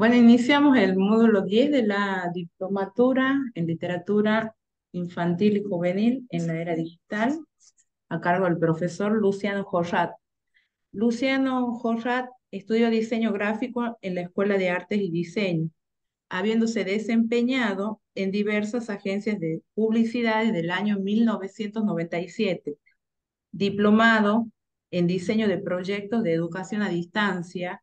Bueno, iniciamos el módulo 10 de la diplomatura en literatura infantil y juvenil en la era digital, a cargo del profesor Luciano Jorrat. Luciano Jorrat estudió diseño gráfico en la Escuela de Artes y Diseño, habiéndose desempeñado en diversas agencias de publicidad desde el año 1997, diplomado en diseño de proyectos de educación a distancia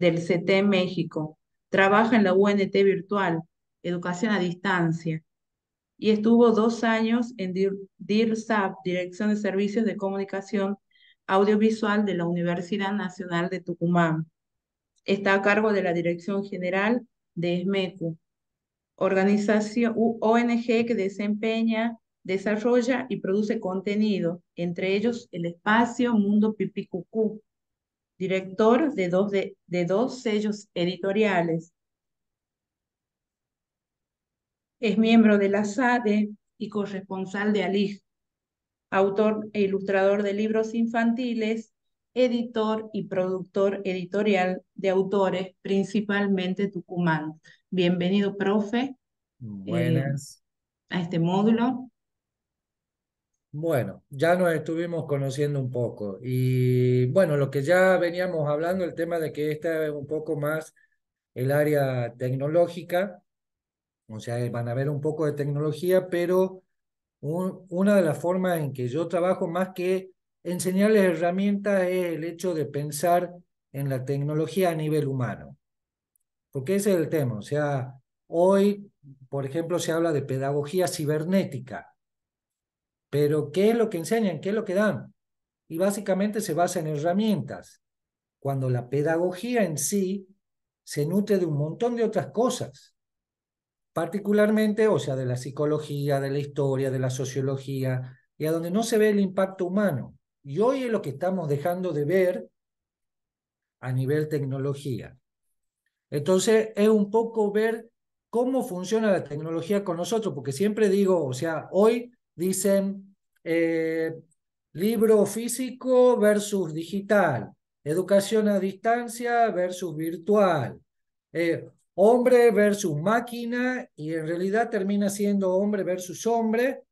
del CT México. Trabaja en la UNT Virtual, Educación a Distancia. Y estuvo dos años en DIRSAP, Dirección de Servicios de Comunicación Audiovisual de la Universidad Nacional de Tucumán. Está a cargo de la Dirección General de ESMECU, organización ONG que desempeña desarrolla y produce contenido, entre ellos el espacio Mundo Pipicucú, director de dos, de, de dos sellos editoriales. Es miembro de la SADE y corresponsal de ALIG, autor e ilustrador de libros infantiles, editor y productor editorial de autores, principalmente Tucumán. Bienvenido, profe. Eh, Buenas. a este módulo. Bueno, ya nos estuvimos conociendo un poco y bueno, lo que ya veníamos hablando, el tema de que esta es un poco más el área tecnológica, o sea, eh, van a ver un poco de tecnología, pero una de las formas en que yo trabajo más que enseñarles herramientas es el hecho de pensar en la tecnología a nivel humano, porque ese es el tema, o sea, hoy, por ejemplo, se habla de pedagogía cibernética pero ¿qué es lo que enseñan? ¿Qué es lo que dan? Y básicamente se basa en herramientas, cuando la pedagogía en sí se nutre de un montón de otras cosas, particularmente, o sea, de la psicología, de la historia, de la sociología, y a donde no se ve el impacto humano. Y hoy es lo que estamos dejando de ver a nivel tecnología. Entonces, es un poco ver cómo funciona la tecnología con nosotros, porque siempre digo, o sea, hoy dicen eh, libro físico versus digital, educación a distancia versus virtual, eh, hombre versus máquina, y en realidad termina siendo hombre versus hombre,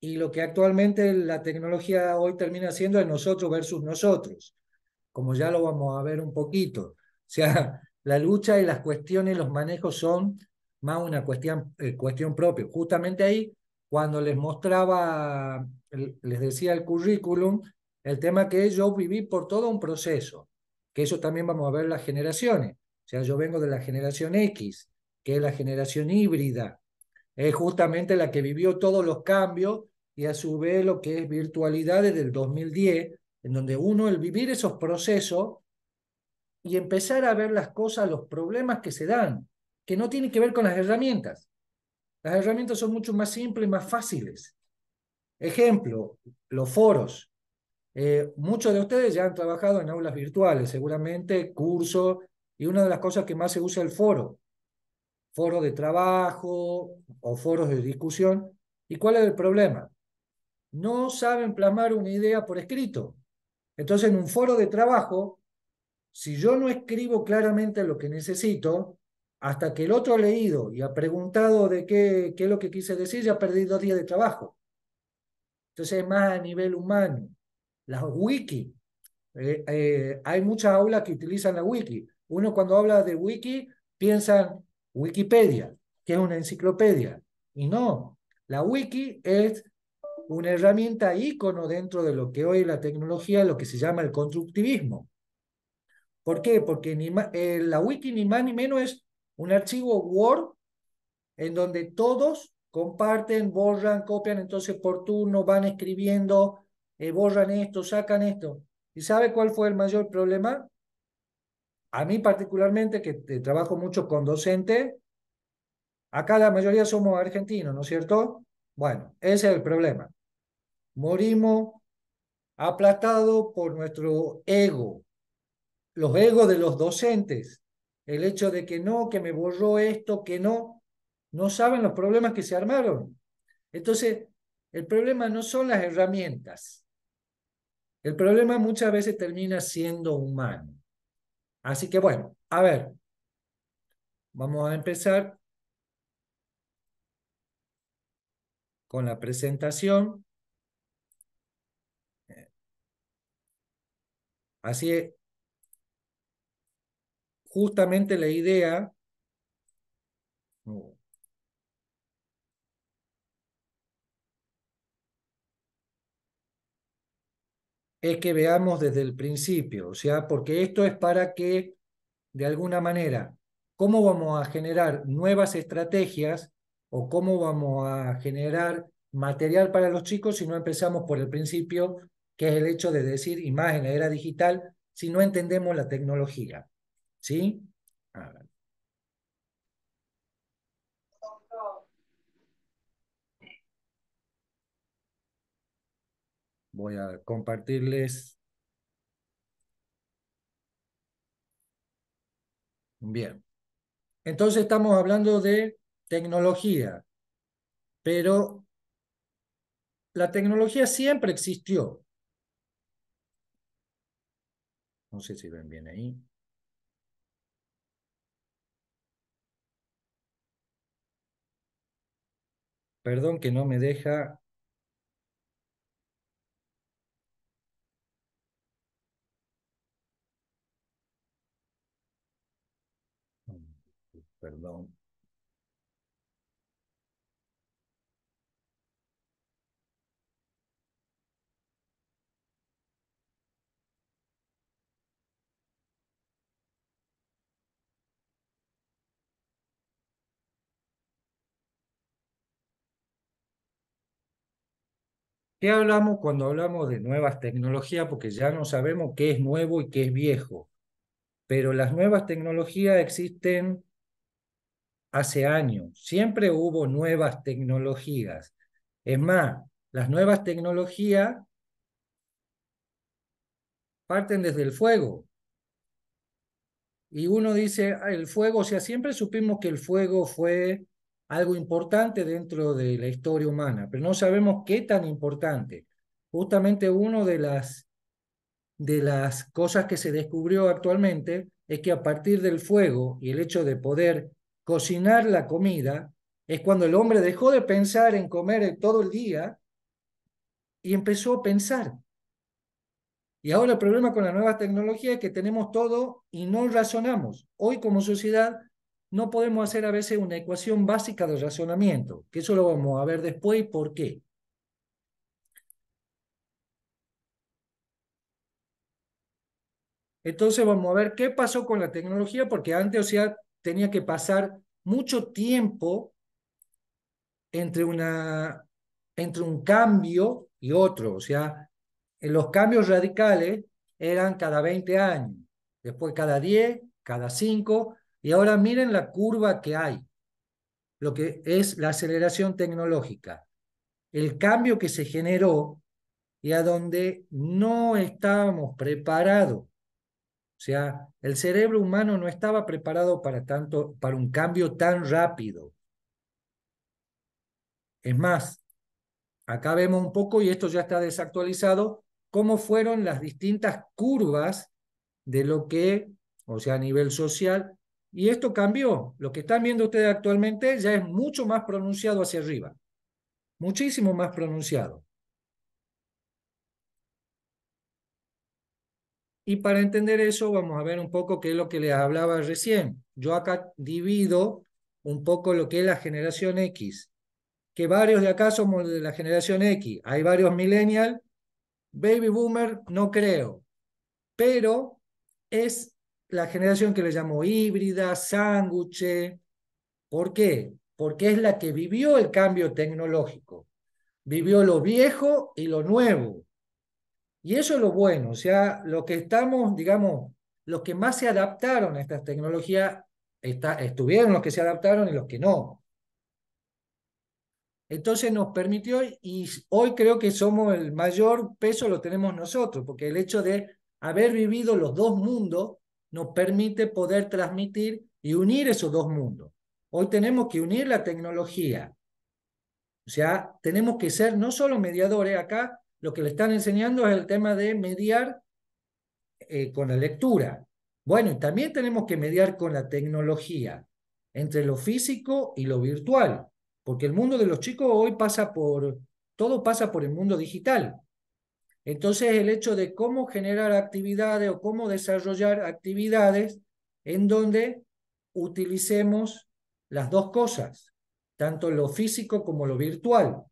y lo que actualmente la tecnología hoy termina siendo es nosotros versus nosotros, como ya lo vamos a ver un poquito. O sea, la lucha y las cuestiones, los manejos son más una cuestión, eh, cuestión propia. Justamente ahí cuando les mostraba, les decía el currículum, el tema que yo viví por todo un proceso, que eso también vamos a ver las generaciones. O sea, yo vengo de la generación X, que es la generación híbrida, es justamente la que vivió todos los cambios y a su vez lo que es virtualidad desde el 2010, en donde uno el vivir esos procesos y empezar a ver las cosas, los problemas que se dan, que no tienen que ver con las herramientas, las herramientas son mucho más simples, y más fáciles. Ejemplo, los foros. Eh, muchos de ustedes ya han trabajado en aulas virtuales, seguramente, cursos, y una de las cosas que más se usa es el foro. Foro de trabajo o foros de discusión. ¿Y cuál es el problema? No saben plasmar una idea por escrito. Entonces, en un foro de trabajo, si yo no escribo claramente lo que necesito, hasta que el otro ha leído y ha preguntado de qué, qué es lo que quise decir, ya perdido dos días de trabajo. Entonces es más a nivel humano. Las wiki, eh, eh, hay muchas aulas que utilizan la wiki. Uno cuando habla de wiki piensa Wikipedia, que es una enciclopedia. Y no, la wiki es una herramienta ícono dentro de lo que hoy la tecnología, lo que se llama el constructivismo. ¿Por qué? Porque eh, la wiki ni más ni menos es un archivo Word en donde todos comparten, borran, copian, entonces por turno van escribiendo, eh, borran esto, sacan esto. ¿Y sabe cuál fue el mayor problema? A mí particularmente, que eh, trabajo mucho con docentes, acá la mayoría somos argentinos, ¿no es cierto? Bueno, ese es el problema. Morimos aplastados por nuestro ego, los egos de los docentes el hecho de que no, que me borró esto, que no, no saben los problemas que se armaron. Entonces, el problema no son las herramientas. El problema muchas veces termina siendo humano. Así que bueno, a ver, vamos a empezar con la presentación. Así justamente la idea... Oh. es que veamos desde el principio, o sea, porque esto es para que, de alguna manera, cómo vamos a generar nuevas estrategias o cómo vamos a generar material para los chicos si no empezamos por el principio, que es el hecho de decir imagen, era digital, si no entendemos la tecnología. ¿Sí? Voy a compartirles. Bien. Entonces estamos hablando de tecnología, pero la tecnología siempre existió. No sé si ven bien ahí. Perdón que no me deja. Mm, perdón. hablamos cuando hablamos de nuevas tecnologías? Porque ya no sabemos qué es nuevo y qué es viejo. Pero las nuevas tecnologías existen hace años. Siempre hubo nuevas tecnologías. Es más, las nuevas tecnologías parten desde el fuego. Y uno dice, ah, el fuego, o sea, siempre supimos que el fuego fue algo importante dentro de la historia humana, pero no sabemos qué tan importante. Justamente una de las, de las cosas que se descubrió actualmente es que a partir del fuego y el hecho de poder cocinar la comida, es cuando el hombre dejó de pensar en comer todo el día y empezó a pensar. Y ahora el problema con las nuevas tecnología es que tenemos todo y no razonamos. Hoy como sociedad no podemos hacer a veces una ecuación básica de razonamiento, que eso lo vamos a ver después y por qué. Entonces vamos a ver qué pasó con la tecnología, porque antes, o sea, tenía que pasar mucho tiempo entre, una, entre un cambio y otro. O sea, los cambios radicales eran cada 20 años, después cada 10, cada 5, y ahora miren la curva que hay, lo que es la aceleración tecnológica, el cambio que se generó y a donde no estábamos preparados. O sea, el cerebro humano no estaba preparado para, tanto, para un cambio tan rápido. Es más, acá vemos un poco, y esto ya está desactualizado, cómo fueron las distintas curvas de lo que, o sea, a nivel social, y esto cambió. Lo que están viendo ustedes actualmente ya es mucho más pronunciado hacia arriba. Muchísimo más pronunciado. Y para entender eso, vamos a ver un poco qué es lo que les hablaba recién. Yo acá divido un poco lo que es la generación X. Que varios de acá somos de la generación X. Hay varios millennial, baby boomer, no creo. Pero es la generación que le llamó híbrida, sándwich. ¿Por qué? Porque es la que vivió el cambio tecnológico, vivió lo viejo y lo nuevo. Y eso es lo bueno, o sea, lo que estamos, digamos, los que más se adaptaron a estas tecnologías, estuvieron los que se adaptaron y los que no. Entonces nos permitió y hoy creo que somos el mayor peso lo tenemos nosotros, porque el hecho de haber vivido los dos mundos nos permite poder transmitir y unir esos dos mundos. Hoy tenemos que unir la tecnología. O sea, tenemos que ser no solo mediadores, acá lo que le están enseñando es el tema de mediar eh, con la lectura. Bueno, y también tenemos que mediar con la tecnología, entre lo físico y lo virtual, porque el mundo de los chicos hoy pasa por, todo pasa por el mundo digital. Entonces, el hecho de cómo generar actividades o cómo desarrollar actividades en donde utilicemos las dos cosas, tanto lo físico como lo virtual.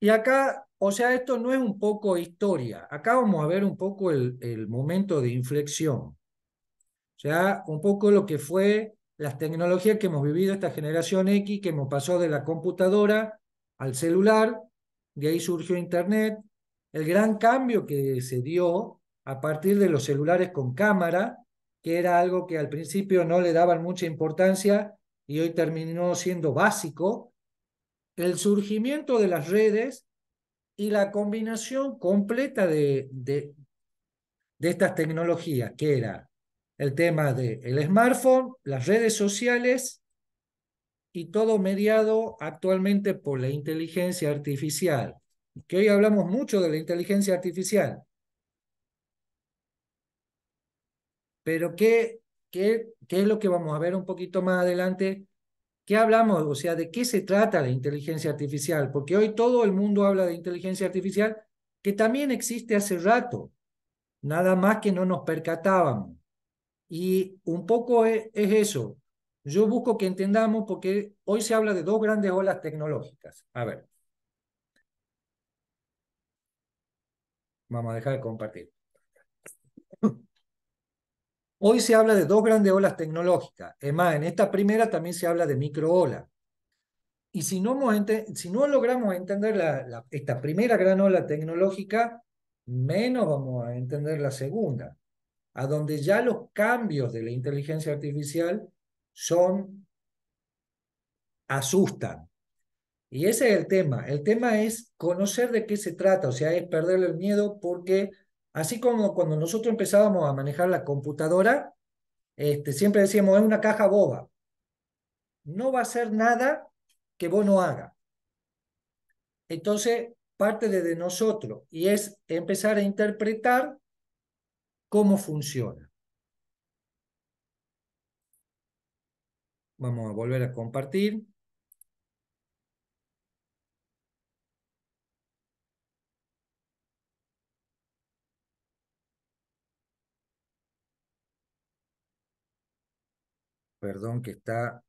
Y acá, o sea, esto no es un poco historia. Acá vamos a ver un poco el, momento de inflexión. O sea, un poco lo que fue las tecnologías que hemos vivido esta generación X, que hemos pasado de la computadora al celular, de ahí surgió Internet, el gran cambio que se dio a partir de los celulares con cámara, que era algo que al principio no le daban mucha importancia y hoy terminó siendo básico, el surgimiento de las redes y la combinación completa de, de, de estas tecnologías, que era el tema del el smartphone, las redes sociales y todo mediado actualmente por la inteligencia artificial, que hoy hablamos mucho de la inteligencia artificial. Pero ¿qué, qué, qué es lo que vamos a ver un poquito más adelante? ¿Qué hablamos? O sea, ¿de qué se trata la inteligencia artificial? Porque hoy todo el mundo habla de inteligencia artificial, que también existe hace rato, nada más que no nos percatábamos. Y un poco e, es, eso. Yo busco que entendamos porque hoy se habla de dos grandes olas tecnológicas. A ver. Vamos a dejar de compartir. Hoy se habla de dos grandes olas tecnológicas. Es más, en esta primera también se habla de microola. Y si no, si no logramos entender esta primera gran ola tecnológica, menos vamos a entender la segunda a donde ya los cambios de la inteligencia artificial son, asustan. Y ese es el tema. El tema es conocer de qué se trata, o sea, es perderle el miedo porque así como cuando nosotros empezábamos a manejar la computadora, este, siempre decíamos, es una caja boba. No va a ser nada que vos no hagas. Entonces, parte de, de nosotros y es empezar a interpretar cómo funciona. Vamos a volver a compartir. Perdón que está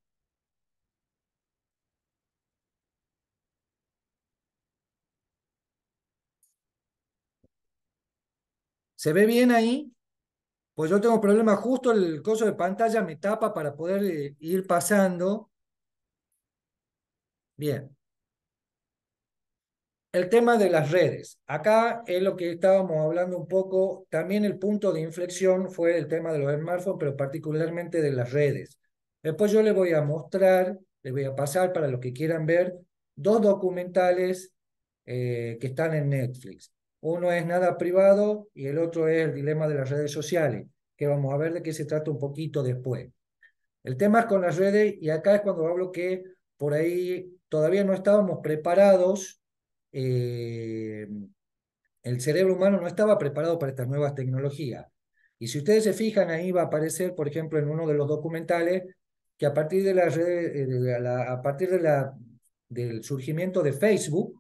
¿Se ve bien ahí? Pues yo tengo problemas, justo el coso de pantalla me tapa para poder eh, ir pasando. Bien. El tema de las redes. Acá es lo que estábamos hablando un poco. También el punto de inflexión fue el tema de los smartphones, pero particularmente de las redes. Después yo les voy a mostrar, les voy a pasar para los que quieran ver, dos documentales eh, que están en Netflix. Uno es nada privado y el otro es el dilema de las redes sociales, que vamos a ver de qué se trata un poquito después. El tema es con las redes y acá es cuando hablo que por ahí todavía no estábamos preparados, eh, el cerebro humano no estaba preparado para estas nuevas tecnologías. Y si ustedes se fijan, ahí va a aparecer, por ejemplo, en uno de los documentales, que a partir, de las redes, eh, a partir de la, del surgimiento de Facebook,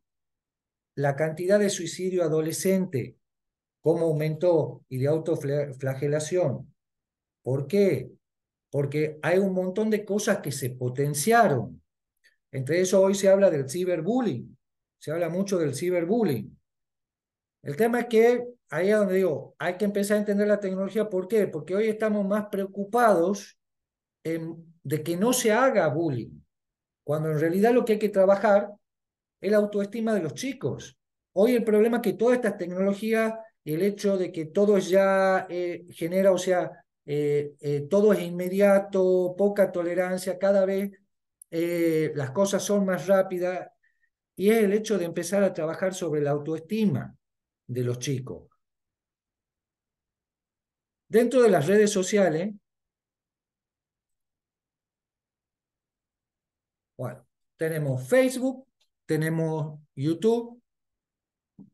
la cantidad de suicidio adolescente, cómo aumentó, y de autoflagelación. ¿Por qué? Porque hay un montón de cosas que se potenciaron. Entre eso hoy se habla del ciberbullying, se habla mucho del ciberbullying. El tema es que ahí donde digo, hay que empezar a entender la tecnología. ¿Por qué? Porque hoy estamos más preocupados de que no se haga bullying, cuando en realidad lo que hay que trabajar es la autoestima de los chicos. Hoy el problema es que todas estas tecnologías, el hecho de que todo ya eh, genera, o sea, eh, eh, todo es inmediato, poca tolerancia, cada vez las cosas son más rápidas, y es el hecho de empezar a trabajar sobre la autoestima de los chicos. Dentro de las redes sociales, bueno, tenemos Facebook, tenemos YouTube,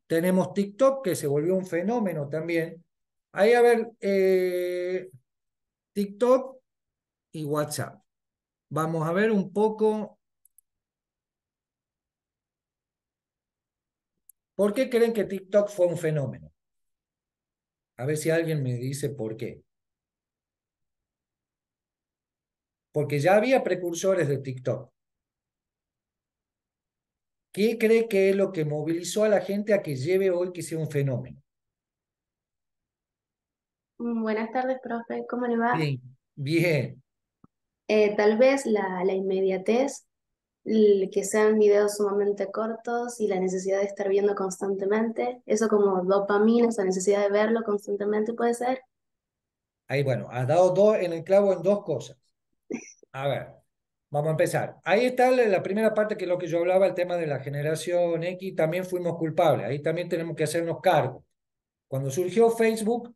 tenemos TikTok, que se volvió un fenómeno también. Ahí, a ver, eh, TikTok y WhatsApp. Vamos a ver un poco. ¿Por qué creen que TikTok fue un fenómeno? A ver si alguien me dice por qué. Porque ya había precursores de TikTok. ¿Qué cree que es lo que movilizó a la gente a que lleve hoy que sea un fenómeno? Mm, buenas tardes, profe. ¿Cómo le va? Bien. Eh, tal vez la, la inmediatez, que sean videos sumamente cortos y la necesidad de estar viendo constantemente, eso como dopamina, esa necesidad de verlo constantemente puede ser. Ahí, bueno, has dado dos en el clavo en dos cosas. A ver, Vamos a empezar. Ahí está la primera parte que es lo que yo hablaba, el tema de la generación X, también fuimos culpables, ahí también tenemos que hacernos cargo. Cuando surgió Facebook,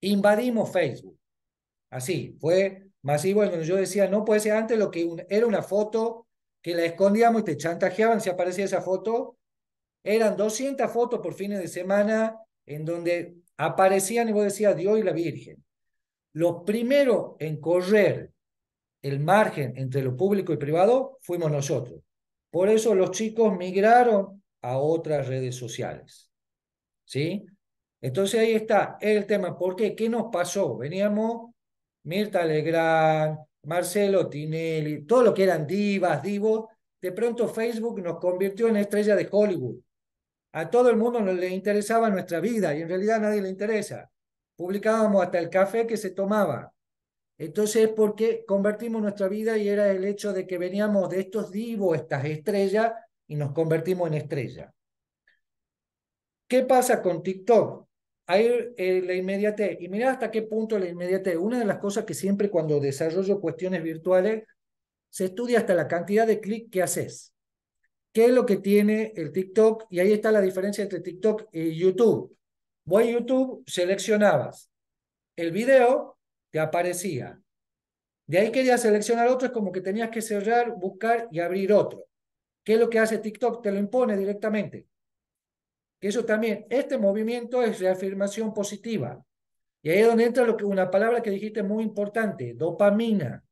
invadimos Facebook. Así, fue masivo en donde yo decía, no puede ser antes lo que era una foto que la escondíamos y te chantajeaban si aparecía esa foto. Eran 200 fotos por fines de semana en donde aparecían y vos decías Dios y la Virgen. Los primeros en correr el margen entre lo público y privado fuimos nosotros. Por eso los chicos migraron a otras redes sociales. ¿Sí? Entonces ahí está el tema. ¿Por qué? ¿Qué nos pasó? Veníamos Mirta Legrand, Marcelo Tinelli, todo lo que eran divas, divos. De pronto Facebook nos convirtió en estrella de Hollywood. A todo el mundo nos le interesaba nuestra vida y en realidad a nadie le interesa. Publicábamos hasta el café que se tomaba. Entonces, porque convertimos nuestra vida y era el hecho de que veníamos de estos divos, estas estrellas, y nos convertimos en estrella. ¿Qué pasa con TikTok? Ahí eh, la inmediatez. Y mira hasta qué punto la inmediatez. Una de las cosas que siempre cuando desarrollo cuestiones virtuales, se estudia hasta la cantidad de clic que haces. ¿Qué es lo que tiene el TikTok? Y ahí está la diferencia entre TikTok y YouTube. Voy a YouTube, seleccionabas el video te aparecía. De ahí quería seleccionar otro, es como que tenías que cerrar, buscar y abrir otro. ¿Qué es lo que hace TikTok? Te lo impone directamente. Eso también, este movimiento es reafirmación positiva. Y ahí es donde entra lo que, una palabra que dijiste muy importante, dopamina.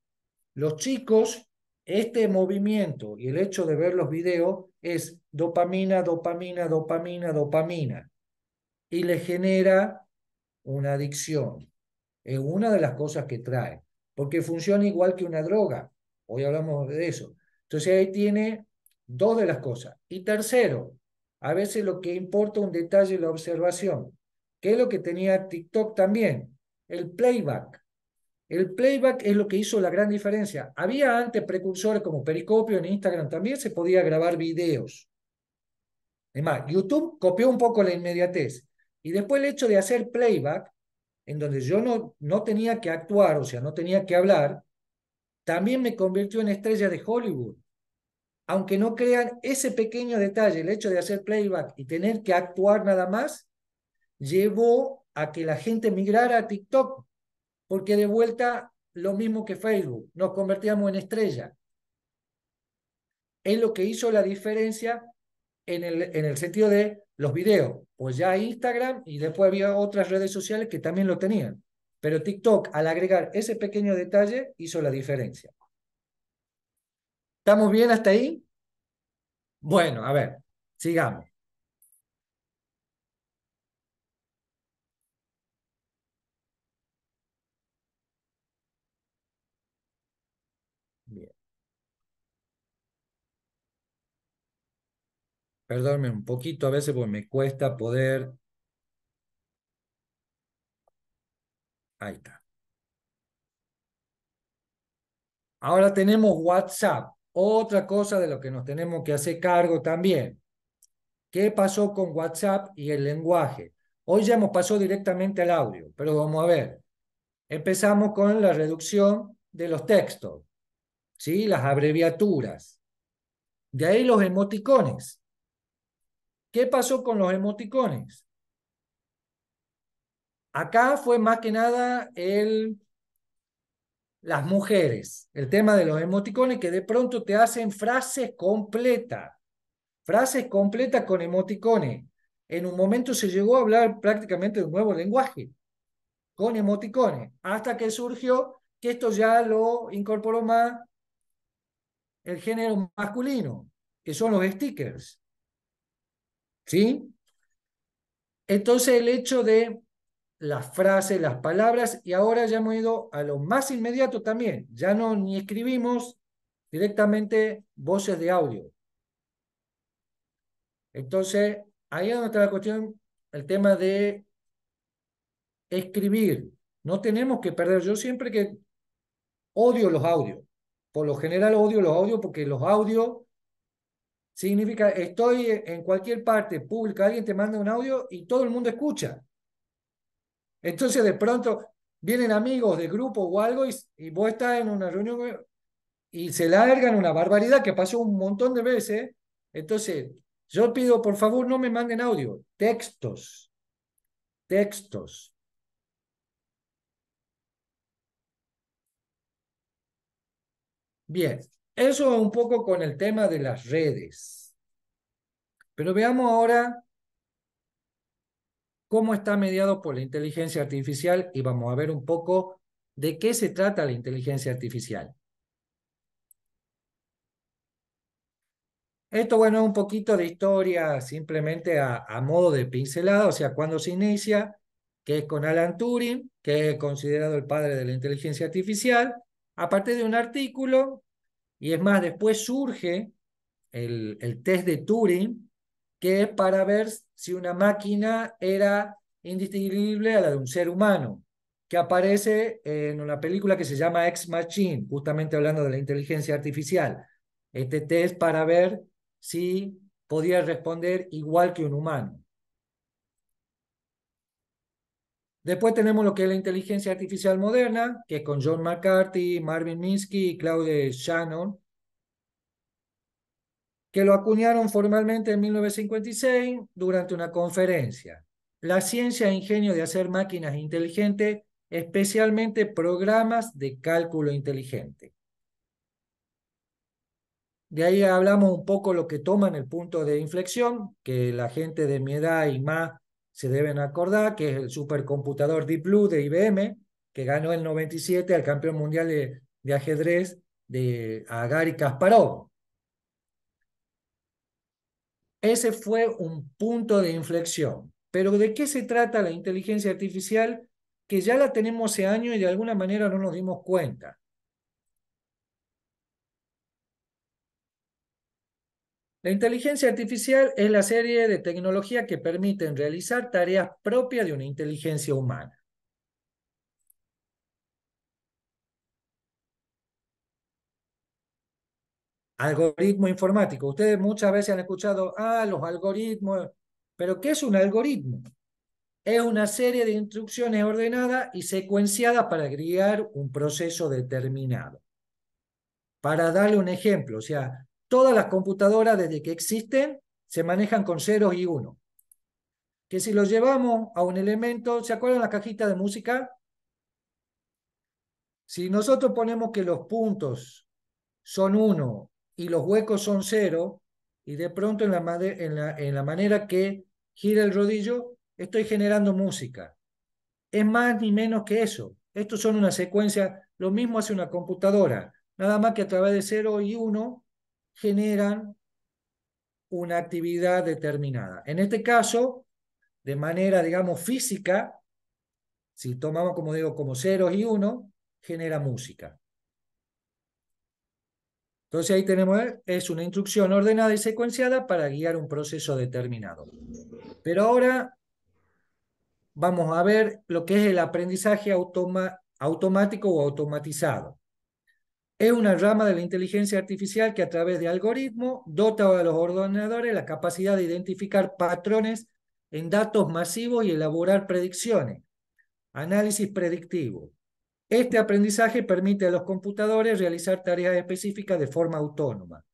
Los chicos, este movimiento y el hecho de ver los videos es dopamina, dopamina, dopamina, dopamina. Y le genera una adicción. Es una de las cosas que trae, porque funciona igual que una droga. Hoy hablamos de eso. Entonces ahí tiene dos de las cosas. Y tercero, a veces lo que importa un detalle la observación, que es lo que tenía TikTok también, el playback. El playback es lo que hizo la gran diferencia. Había antes precursores como Pericopio en Instagram, también se podía grabar videos. Además, YouTube copió un poco la inmediatez. Y después el hecho de hacer playback en donde yo no, no tenía que actuar, o sea, no tenía que hablar, también me convirtió en estrella de Hollywood. Aunque no crean ese pequeño detalle, el hecho de hacer playback y tener que actuar nada más, llevó a que la gente migrara a TikTok, porque de vuelta lo mismo que Facebook, nos convertíamos en estrella. Es lo que hizo la diferencia en el, en el sentido de los videos, pues ya Instagram y después había otras redes sociales que también lo tenían. Pero TikTok, al agregar ese pequeño detalle, hizo la diferencia. ¿Estamos bien hasta ahí? Bueno, a ver, sigamos. Perdónme un poquito a veces porque me cuesta poder... Ahí está. Ahora tenemos WhatsApp, otra cosa de lo que nos tenemos que hacer cargo también. ¿Qué pasó con WhatsApp y el lenguaje? Hoy ya hemos pasado directamente al audio, pero vamos a ver. Empezamos con la reducción de los textos, ¿sí? las abreviaturas. De ahí los emoticones. ¿Qué pasó con los emoticones? Acá fue más que nada el, las mujeres, el tema de los emoticones que de pronto te hacen frases completas, frases completas con emoticones. En un momento se llegó a hablar prácticamente de un nuevo lenguaje con emoticones, hasta que surgió que esto ya lo incorporó más el género masculino, que son los stickers. ¿Sí? Entonces el hecho de las frases, las palabras, y ahora ya hemos ido a lo más inmediato también. Ya no ni escribimos directamente voces de audio. Entonces, ahí es donde está la cuestión, el tema de escribir. No tenemos que perder. Yo siempre que odio los audios. Por lo general odio los audios porque los audios Significa, estoy en cualquier parte pública, alguien te manda un audio y todo el mundo escucha. Entonces de pronto vienen amigos de grupo o algo y, vos estás en una reunión y se largan una barbaridad que pasó un montón de veces. Entonces, yo pido, por favor, no me manden audio, textos, textos. Bien. Eso un poco con el tema de las redes. Pero veamos ahora cómo está mediado por la inteligencia artificial y vamos a ver un poco de qué se trata la inteligencia artificial. Esto, bueno, es un poquito de historia simplemente a, modo de pincelada, o sea, cuando se inicia, que es con Alan Turing, que es considerado el padre de la inteligencia artificial, aparte de un artículo y es más, después surge el, test de Turing, que es para ver si una máquina era indistinguible a la de un ser humano, que aparece en una película que se llama Ex Machine, justamente hablando de la inteligencia artificial. Este test para ver si podía responder igual que un humano. Después tenemos lo que es la inteligencia artificial moderna, que es con John McCarthy, Marvin Minsky y Claude Shannon, que lo acuñaron formalmente en 1956 durante una conferencia. La ciencia e ingenio de hacer máquinas inteligentes, especialmente programas de cálculo inteligente. De ahí hablamos un poco lo que toman el punto de inflexión, que la gente de mi edad y más se deben acordar, que es el supercomputador Deep Blue de IBM, que ganó el 97 al campeón mundial de, ajedrez de Agar y Kasparov. Ese fue un punto de inflexión. Pero ¿de qué se trata la inteligencia artificial? Que ya la tenemos ese año y de alguna manera no nos dimos cuenta. La inteligencia artificial es la serie de tecnología que permiten realizar tareas propias de una inteligencia humana. Algoritmo informático. Ustedes muchas veces han escuchado, ah, los algoritmos, pero ¿qué es un algoritmo? Es una serie de instrucciones ordenadas y secuenciadas para crear un proceso determinado. Para darle un ejemplo, o sea, Todas las computadoras desde que existen se manejan con ceros y uno. Que si lo llevamos a un elemento, ¿se acuerdan la cajita de música? Si nosotros ponemos que los puntos son uno y los huecos son cero, y de pronto en la, en la manera que gira el rodillo, estoy generando música. Es más ni menos que eso. Estos son una secuencia, lo mismo hace una computadora, nada más que a través de 0 y 1 generan una actividad determinada. En este caso, de manera, digamos, física, si tomamos, como digo, como ceros y uno, genera música. Entonces ahí tenemos, eh, es una instrucción ordenada y secuenciada para guiar un proceso determinado. Pero ahora vamos a ver lo que es el aprendizaje automático o automatizado. Es una rama de la inteligencia artificial que a través de algoritmos dota a los ordenadores la capacidad de identificar patrones en datos masivos y elaborar predicciones. Análisis predictivo. Este aprendizaje permite a los computadores realizar tareas específicas de forma autónoma,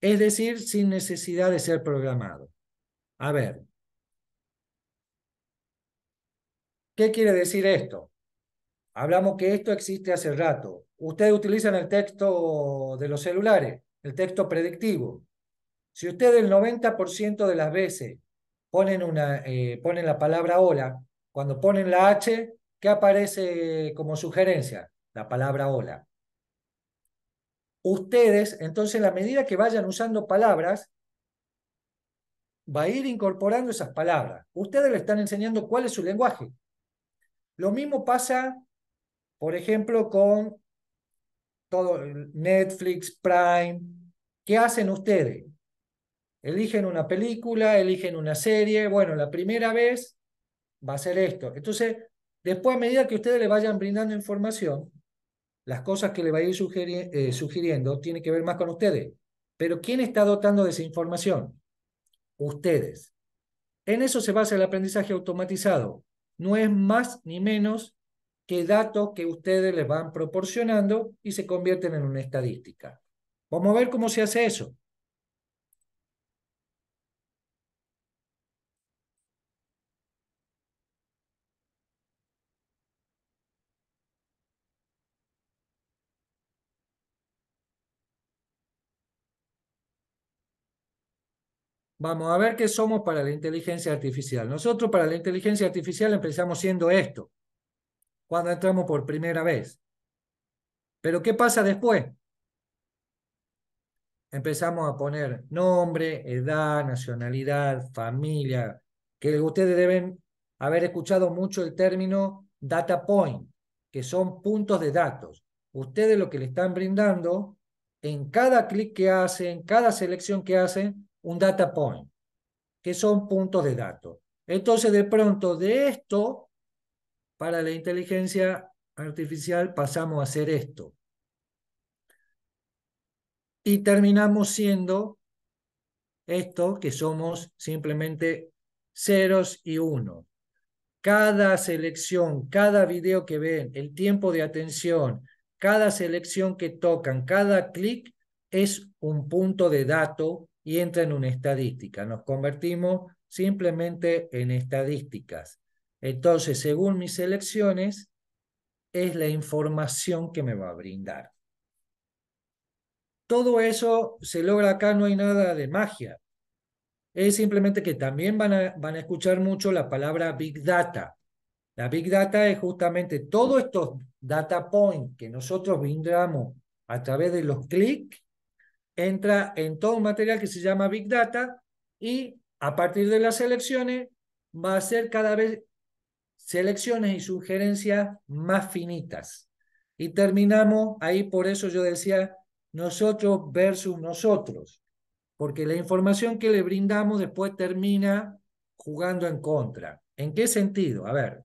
es decir, sin necesidad de ser programado. A ver, ¿qué quiere decir esto? Hablamos que esto existe hace rato ustedes utilizan el texto de los celulares, el texto predictivo. Si ustedes el 90% de las veces ponen, una, eh, ponen la palabra hola, cuando ponen la H, ¿qué aparece como sugerencia? La palabra hola. Ustedes, entonces, a medida que vayan usando palabras, va a ir incorporando esas palabras. Ustedes le están enseñando cuál es su lenguaje. Lo mismo pasa, por ejemplo, con Netflix, Prime. ¿Qué hacen ustedes? Eligen una película, eligen una serie. Bueno, la primera vez va a ser esto. Entonces, después a medida que ustedes le vayan brindando información, las cosas que le va a ir eh, sugiriendo tienen que ver más con ustedes. Pero ¿quién está dotando de esa información? Ustedes. En eso se basa el aprendizaje automatizado. No es más ni menos qué datos que ustedes les van proporcionando y se convierten en una estadística. Vamos a ver cómo se hace eso. Vamos a ver qué somos para la inteligencia artificial. Nosotros para la inteligencia artificial empezamos siendo esto cuando entramos por primera vez. Pero ¿qué pasa después? Empezamos a poner nombre, edad, nacionalidad, familia, que ustedes deben haber escuchado mucho el término data point, que son puntos de datos. Ustedes lo que le están brindando en cada clic que hacen, cada selección que hacen, un data point, que son puntos de datos. Entonces, de pronto, de esto para la inteligencia artificial pasamos a hacer esto. Y terminamos siendo esto que somos simplemente ceros y uno. Cada selección, cada video que ven, el tiempo de atención, cada selección que tocan, cada clic es un punto de dato y entra en una estadística. Nos convertimos simplemente en estadísticas. Entonces, según mis elecciones, es la información que me va a brindar. Todo eso se logra acá, no hay nada de magia. Es simplemente que también van a, van a escuchar mucho la palabra Big Data. La Big Data es justamente todos estos data points que nosotros brindamos a través de los clics, entra en todo un material que se llama Big Data y a partir de las elecciones va a ser cada vez selecciones y sugerencias más finitas. Y terminamos ahí, por eso yo decía nosotros versus nosotros, porque la información que le brindamos después termina jugando en contra. ¿En qué sentido? A ver.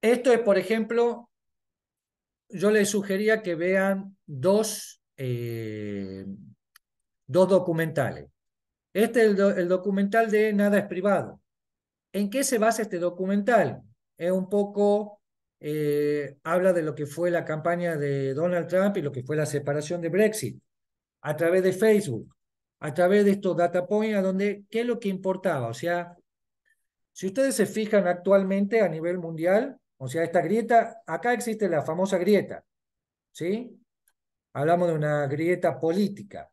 Esto es, por ejemplo, yo les sugería que vean dos, eh, dos documentales. Este es el, documental de Nada es privado. ¿En qué se basa este documental? Es un poco, eh, habla de lo que fue la campaña de Donald Trump y lo que fue la separación de Brexit a través de Facebook, a través de estos data points, a donde, ¿qué es lo que importaba? O sea, si ustedes se fijan actualmente a nivel mundial, o sea, esta grieta, acá existe la famosa grieta, ¿sí? Hablamos de una grieta política.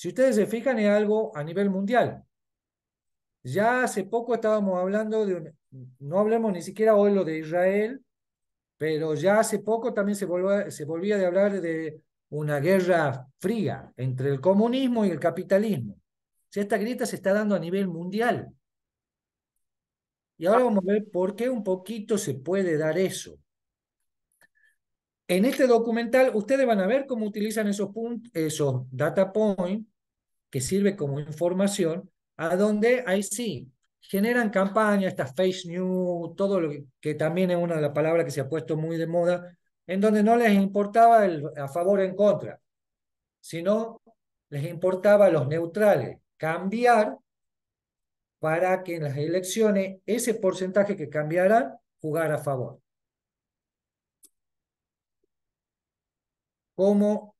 Si ustedes se fijan, en algo a nivel mundial. Ya hace poco estábamos hablando de, no hablemos ni siquiera hoy lo de Israel, pero ya hace poco también se, volvía de hablar de una guerra fría entre el comunismo y el capitalismo. esta grieta se está dando a nivel mundial. Y ahora vamos a ver por qué un poquito se puede dar eso. En este documental ustedes van a ver cómo utilizan esos, esos data points que sirve como información, a donde ahí sí generan campañas, estas face news, todo lo que, también es una de las palabras que se ha puesto muy de moda, en donde no les importaba el a favor o en contra, sino les importaba los neutrales, cambiar para que en las elecciones ese porcentaje que cambiará jugara a favor. ¿Cómo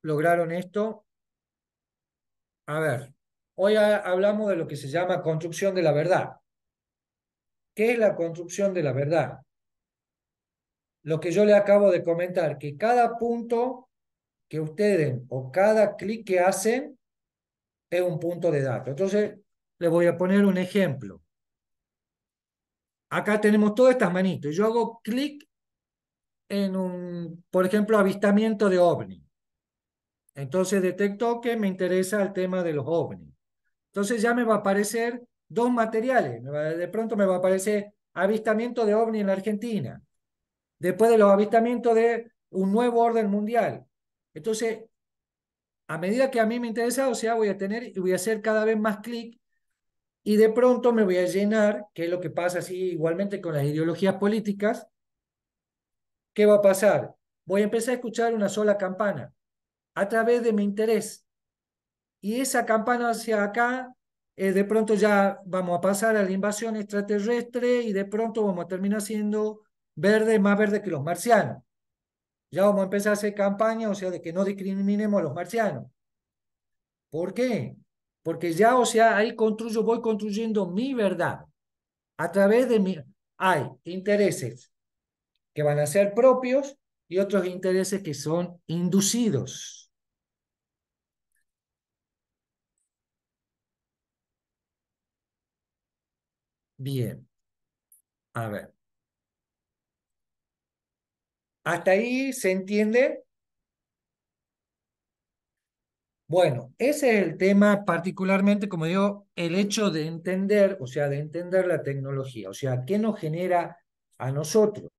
lograron esto? A ver, hoy hablamos de lo que se llama construcción de la verdad. ¿Qué es la construcción de la verdad? Lo que yo le acabo de comentar, que cada punto que ustedes o cada clic que hacen es un punto de datos. Entonces, le voy a poner un ejemplo. Acá tenemos todas estas manitos. Yo hago clic en un, por ejemplo, avistamiento de ovni. Entonces detecto que me interesa el tema de los ovnis. Entonces ya me va a aparecer dos materiales. De pronto me va a aparecer avistamiento de ovni en la Argentina. Después de los avistamientos de un nuevo orden mundial. Entonces, a medida que a mí me interesa, o sea, voy a tener y voy a hacer cada vez más clic y de pronto me voy a llenar, que es lo que pasa así igualmente con las ideologías políticas, ¿Qué va a pasar? Voy a empezar a escuchar una sola campana a través de mi interés. Y esa campana hacia acá, eh, de pronto ya vamos a pasar a la invasión extraterrestre y de pronto vamos a terminar siendo verde, más verde que los marcianos. Ya vamos a empezar a hacer campaña, o sea, de que no discriminemos a los marcianos. ¿Por qué? Porque ya, o sea, ahí construyo, voy construyendo mi verdad a través de mi... Hay intereses, que van a ser propios y otros intereses que son inducidos. Bien, a ver. ¿Hasta ahí se entiende? Bueno, ese es el tema particularmente, como digo, el hecho de entender, o sea, de entender la tecnología, o sea, ¿qué nos genera a nosotros?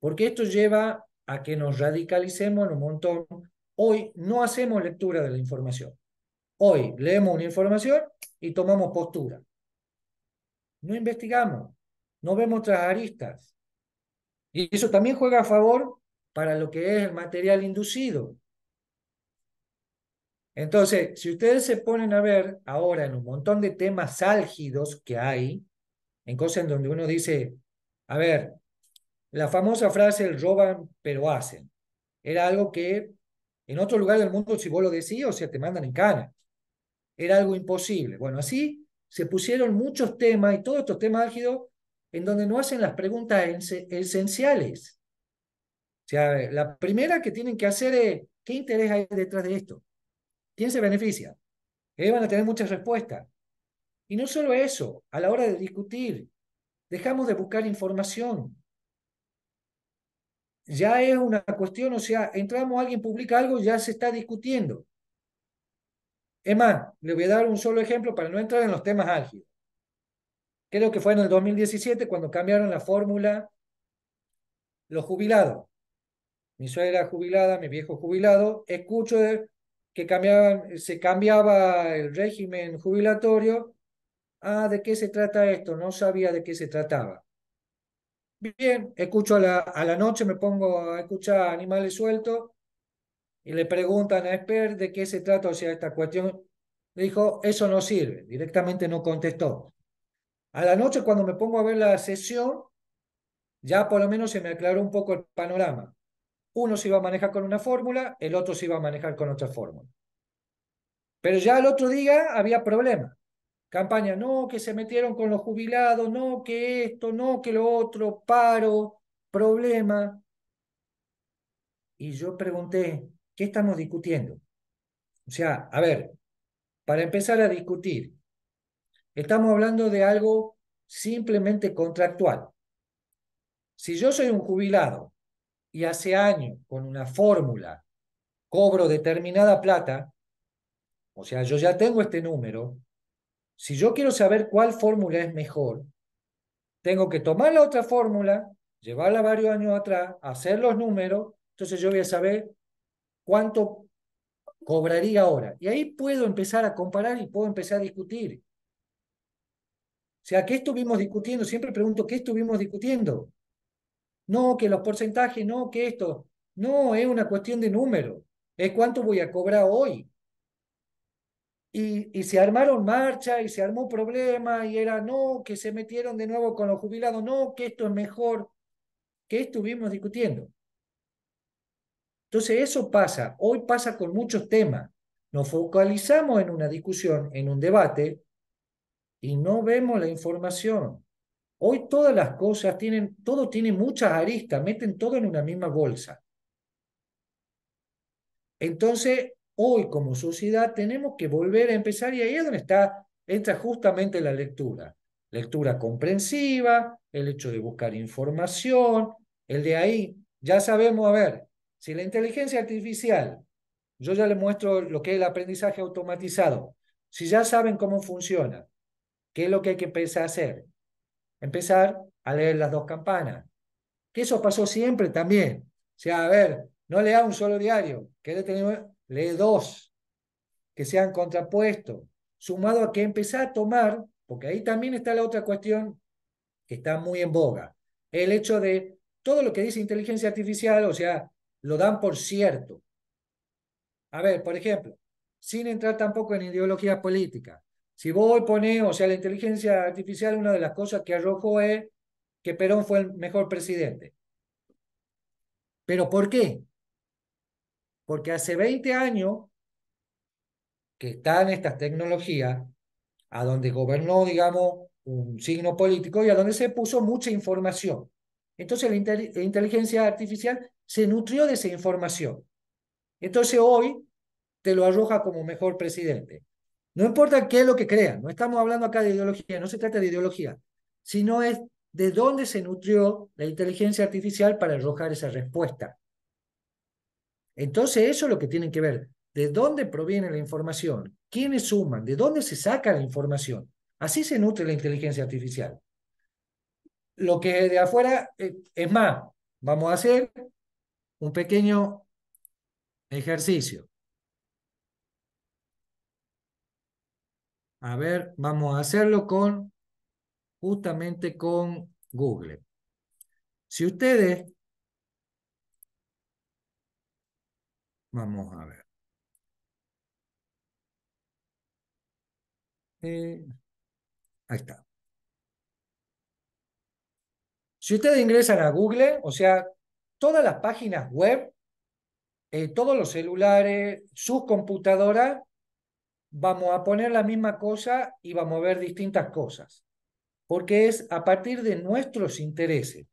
porque esto lleva a que nos radicalicemos en un montón. Hoy no hacemos lectura de la información. Hoy leemos una información y tomamos postura. No investigamos, no vemos otras aristas. Y eso también juega a favor para lo que es el material inducido. Entonces, si ustedes se ponen a ver ahora en un montón de temas álgidos que hay, en cosas en donde uno dice, a ver, la famosa frase, el roban pero hacen, era algo que en otro lugar del mundo, si vos lo decís, o sea, te mandan en cana. Era algo imposible. Bueno, así se pusieron muchos temas y todos estos temas álgidos en donde no hacen las preguntas esenciales. O sea, la primera que tienen que hacer es, ¿qué interés hay detrás de esto? ¿Quién se beneficia? Que eh, van a tener muchas respuestas. Y no solo eso, a la hora de discutir, dejamos de buscar información ya es una cuestión, o sea, entramos, alguien publica algo, ya se está discutiendo. Es más, le voy a dar un solo ejemplo para no entrar en los temas álgidos. Creo que fue en el 2017 cuando cambiaron la fórmula los jubilados. Mi suegra jubilada, mi viejo jubilado, escucho que cambiaban, se cambiaba el régimen jubilatorio. Ah, ¿de qué se trata esto? No sabía de qué se trataba. Bien, escucho a la, a la noche, me pongo a escuchar animales sueltos y le preguntan a Esper de qué se trata, o sea, esta cuestión. Le dijo, eso no sirve, directamente no contestó. A la noche, cuando me pongo a ver la sesión, ya por lo menos se me aclaró un poco el panorama. Uno se iba a manejar con una fórmula, el otro se iba a manejar con otra fórmula. Pero ya el otro día había problemas. Campaña, no, que se metieron con los jubilados, no, que esto, no, que lo otro, paro, problema. Y yo pregunté, ¿qué estamos discutiendo? O sea, a ver, para empezar a discutir, estamos hablando de algo simplemente contractual. Si yo soy un jubilado y hace años con una fórmula cobro determinada plata, o sea, yo ya tengo este número, si yo quiero saber cuál fórmula es mejor, tengo que tomar la otra fórmula, llevarla varios años atrás, hacer los números, entonces yo voy a saber cuánto cobraría ahora. Y ahí puedo empezar a comparar y puedo empezar a discutir. O sea, ¿qué estuvimos discutiendo? Siempre pregunto, ¿qué estuvimos discutiendo? No, que los porcentajes, no, que esto. No, es una cuestión de número. Es cuánto voy a cobrar hoy. Y, se armaron marcha y se armó problema y era no, que se metieron de nuevo con los jubilados, no, que esto es mejor, que estuvimos discutiendo. Entonces eso pasa, hoy pasa con muchos temas. Nos focalizamos en una discusión, en un debate, y no vemos la información. Hoy todas las cosas tienen, todo tiene muchas aristas, meten todo en una misma bolsa. Entonces, hoy como sociedad tenemos que volver a empezar y ahí es donde está, entra justamente la lectura. Lectura comprensiva, el hecho de buscar información, el de ahí, ya sabemos, a ver, si la inteligencia artificial, yo ya le muestro lo que es el aprendizaje automatizado, si ya saben cómo funciona, ¿qué es lo que hay que empezar a hacer? Empezar a leer las dos campanas. Que eso pasó siempre también. O sea, a ver, no lea un solo diario, que tenemos lee dos, que sean contrapuesto, sumado a que empezar a tomar, porque ahí también está la otra cuestión que está muy en boga, el hecho de todo lo que dice inteligencia artificial, o sea, lo dan por cierto. A ver, por ejemplo, sin entrar tampoco en ideología política, si vos ponés, o sea, la inteligencia artificial, una de las cosas que arrojó es que Perón fue el mejor presidente. ¿Pero por qué? Porque hace 20 años que están estas tecnologías, a donde gobernó, digamos, un signo político y a donde se puso mucha información. Entonces la, inteligencia artificial se nutrió de esa información. Entonces hoy te lo arroja como mejor presidente. No importa qué es lo que crean, no estamos hablando acá de ideología, no se trata de ideología, sino es de dónde se nutrió la inteligencia artificial para arrojar esa respuesta. Entonces, eso es lo que tienen que ver. ¿De dónde proviene la información? ¿Quiénes suman? ¿De dónde se saca la información? Así se nutre la inteligencia artificial. Lo que de afuera, eh, es más, vamos a hacer un pequeño ejercicio. A ver, vamos a hacerlo con, justamente con Google. Si ustedes Vamos a ver. Eh, ahí está. Si ustedes ingresan a Google, o sea, todas las páginas web, eh, todos los celulares, sus computadoras, vamos a poner la misma cosa y vamos a ver distintas cosas, porque es a partir de nuestros intereses.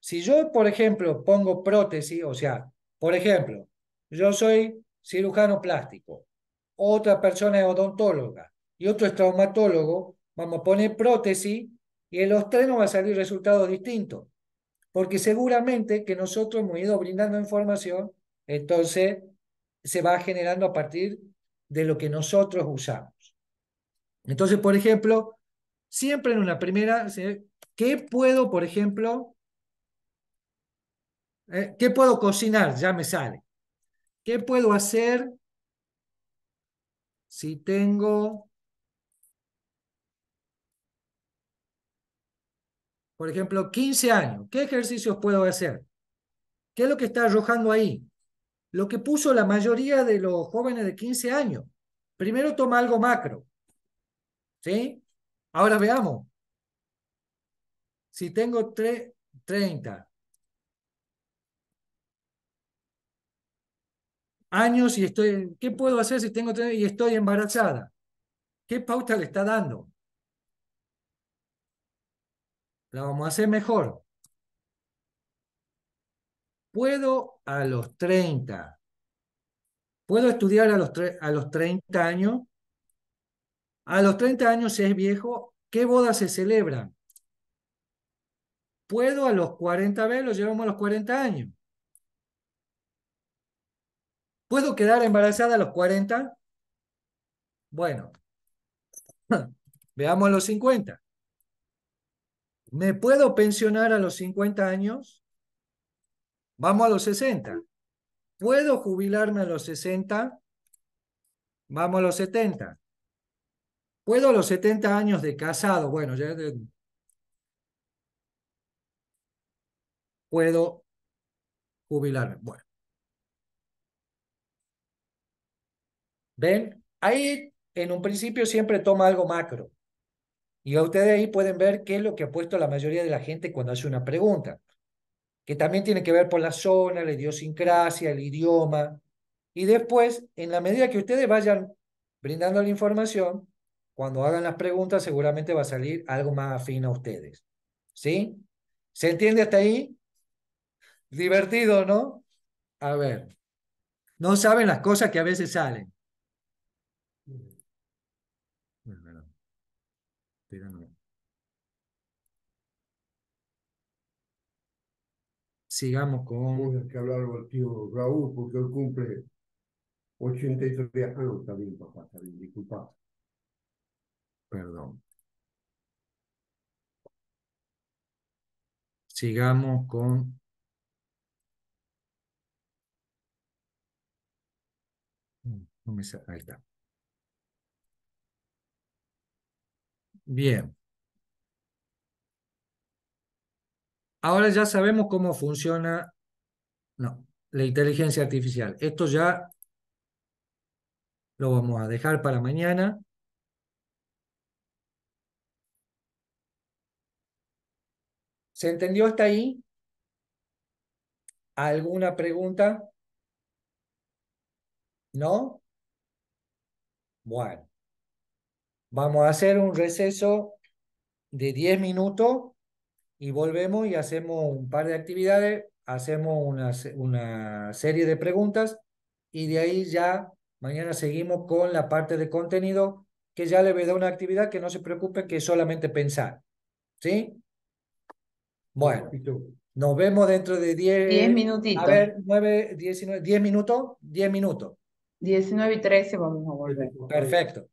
Si yo, por ejemplo, pongo prótesis, o sea, por ejemplo, yo soy cirujano plástico, otra persona es odontóloga y otro es traumatólogo. Vamos a poner prótesis y en los tres nos va a salir resultados distintos. Porque seguramente que nosotros hemos ido brindando información, entonces se va generando a partir de lo que nosotros usamos. Entonces, por ejemplo, siempre en una primera, ¿qué puedo, por ejemplo, eh, qué puedo cocinar? Ya me sale. ¿Qué puedo hacer si tengo, por ejemplo, 15 años? ¿Qué ejercicios puedo hacer? ¿Qué es lo que está arrojando ahí? Lo que puso la mayoría de los jóvenes de 15 años. Primero toma algo macro. ¿Sí? Ahora veamos. Si tengo 30, años y estoy, ¿qué puedo hacer si tengo y estoy embarazada? ¿Qué pauta le está dando? La vamos a hacer mejor. Puedo a los 30. Puedo estudiar a los, a los 30 años. A los 30 años es viejo. ¿Qué boda se celebra? Puedo a los 40, a ver, lo llevamos a los 40 años. ¿Puedo quedar embarazada a los 40? Bueno, veamos a los 50. ¿Me puedo pensionar a los 50 años? Vamos a los 60. ¿Puedo jubilarme a los 60? Vamos a los 70. ¿Puedo a los 70 años de casado? Bueno, ya... De... Puedo jubilarme. Bueno. ¿Ven? Ahí en un principio siempre toma algo macro. Y ustedes ahí pueden ver qué es lo que ha puesto la mayoría de la gente cuando hace una pregunta, que también tiene que ver por la zona, la idiosincrasia, el idioma. Y después, en la medida que ustedes vayan brindando la información, cuando hagan las preguntas seguramente va a salir algo más afín a ustedes. ¿Sí? ¿Se entiende hasta ahí? Divertido, ¿no? A ver, no saben las cosas que a veces salen. Sigamos con... Voy que hablar el tío Raúl porque él cumple 83 años. Ah, está bien, papá, está bien, disculpa. Perdón. Sigamos con mm, No me ahí está. Bien. Ahora ya sabemos cómo funciona no, la inteligencia artificial. Esto ya lo vamos a dejar para mañana. ¿Se entendió hasta ahí? ¿Alguna pregunta? ¿No? Bueno. Vamos a hacer un receso de 10 minutos y volvemos y hacemos un par de actividades, hacemos una, una serie de preguntas y de ahí ya mañana seguimos con la parte de contenido que ya le voy a dar una actividad que no se preocupe que es solamente pensar. ¿Sí? Bueno, nos vemos dentro de 10 minutitos. A ver, 9, 19, 10 minutos, 10 minutos. 19 y 13 vamos a volver. Perfecto.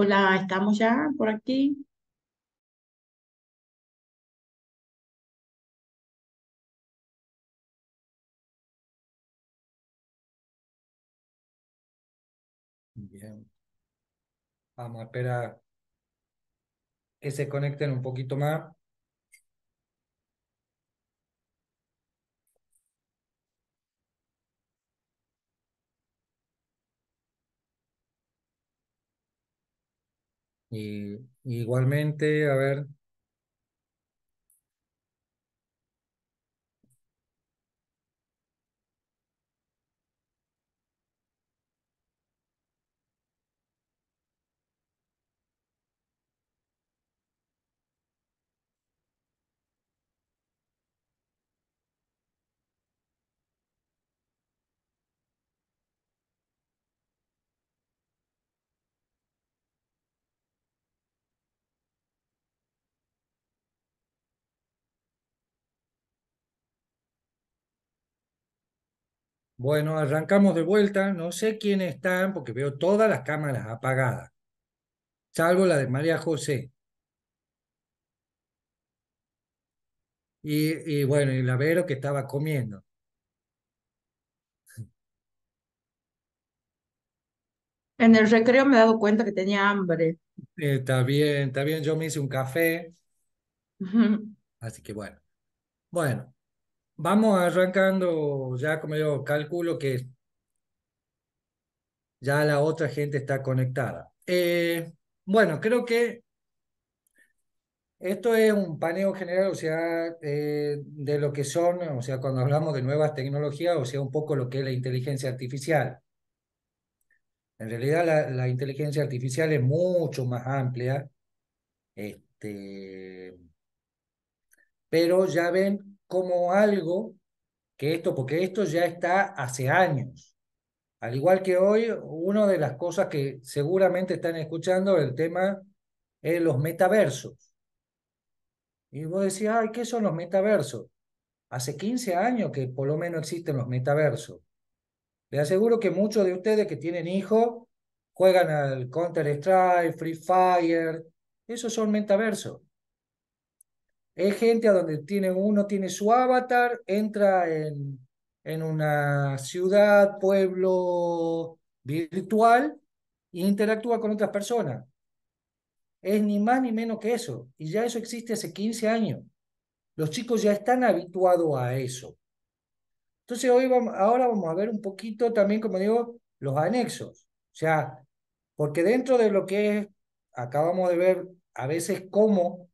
Hola, pues ¿estamos ya por aquí? Bien. Vamos a esperar que se conecten un poquito más. Y, igualmente, a ver, Bueno, arrancamos de vuelta. No sé quiénes están porque veo todas las cámaras apagadas, salvo la de María José. Y, bueno, y la Vero que estaba comiendo. En el recreo me he dado cuenta que tenía hambre. Eh, está bien, está bien. Yo me hice un café. Así que bueno. Bueno, Vamos arrancando ya, como yo calculo que ya la otra gente está conectada. Eh, bueno, creo que esto es un paneo general, o sea, eh, de lo que son, o sea, cuando hablamos de nuevas tecnologías, o sea, un poco lo que es la inteligencia artificial. En realidad la, la inteligencia artificial es mucho más amplia, este, pero ya ven como algo que esto, porque esto ya está hace años. Al igual que hoy, una de las cosas que seguramente están escuchando, el tema es los metaversos. Y vos decís, ay, ¿qué son los metaversos? Hace 15 años que por lo menos existen los metaversos. Les aseguro que muchos de ustedes que tienen hijos juegan al Counter-Strike, Free Fire, esos son metaversos. Es gente a donde tiene, uno tiene su avatar, entra en, en una ciudad, pueblo virtual e interactúa con otras personas. Es ni más ni menos que eso. Y ya eso existe hace 15 años. Los chicos ya están habituados a eso. Entonces, hoy vamos, ahora vamos a ver un poquito también, como digo, los anexos. O sea, porque dentro de lo que es, acabamos de ver a veces cómo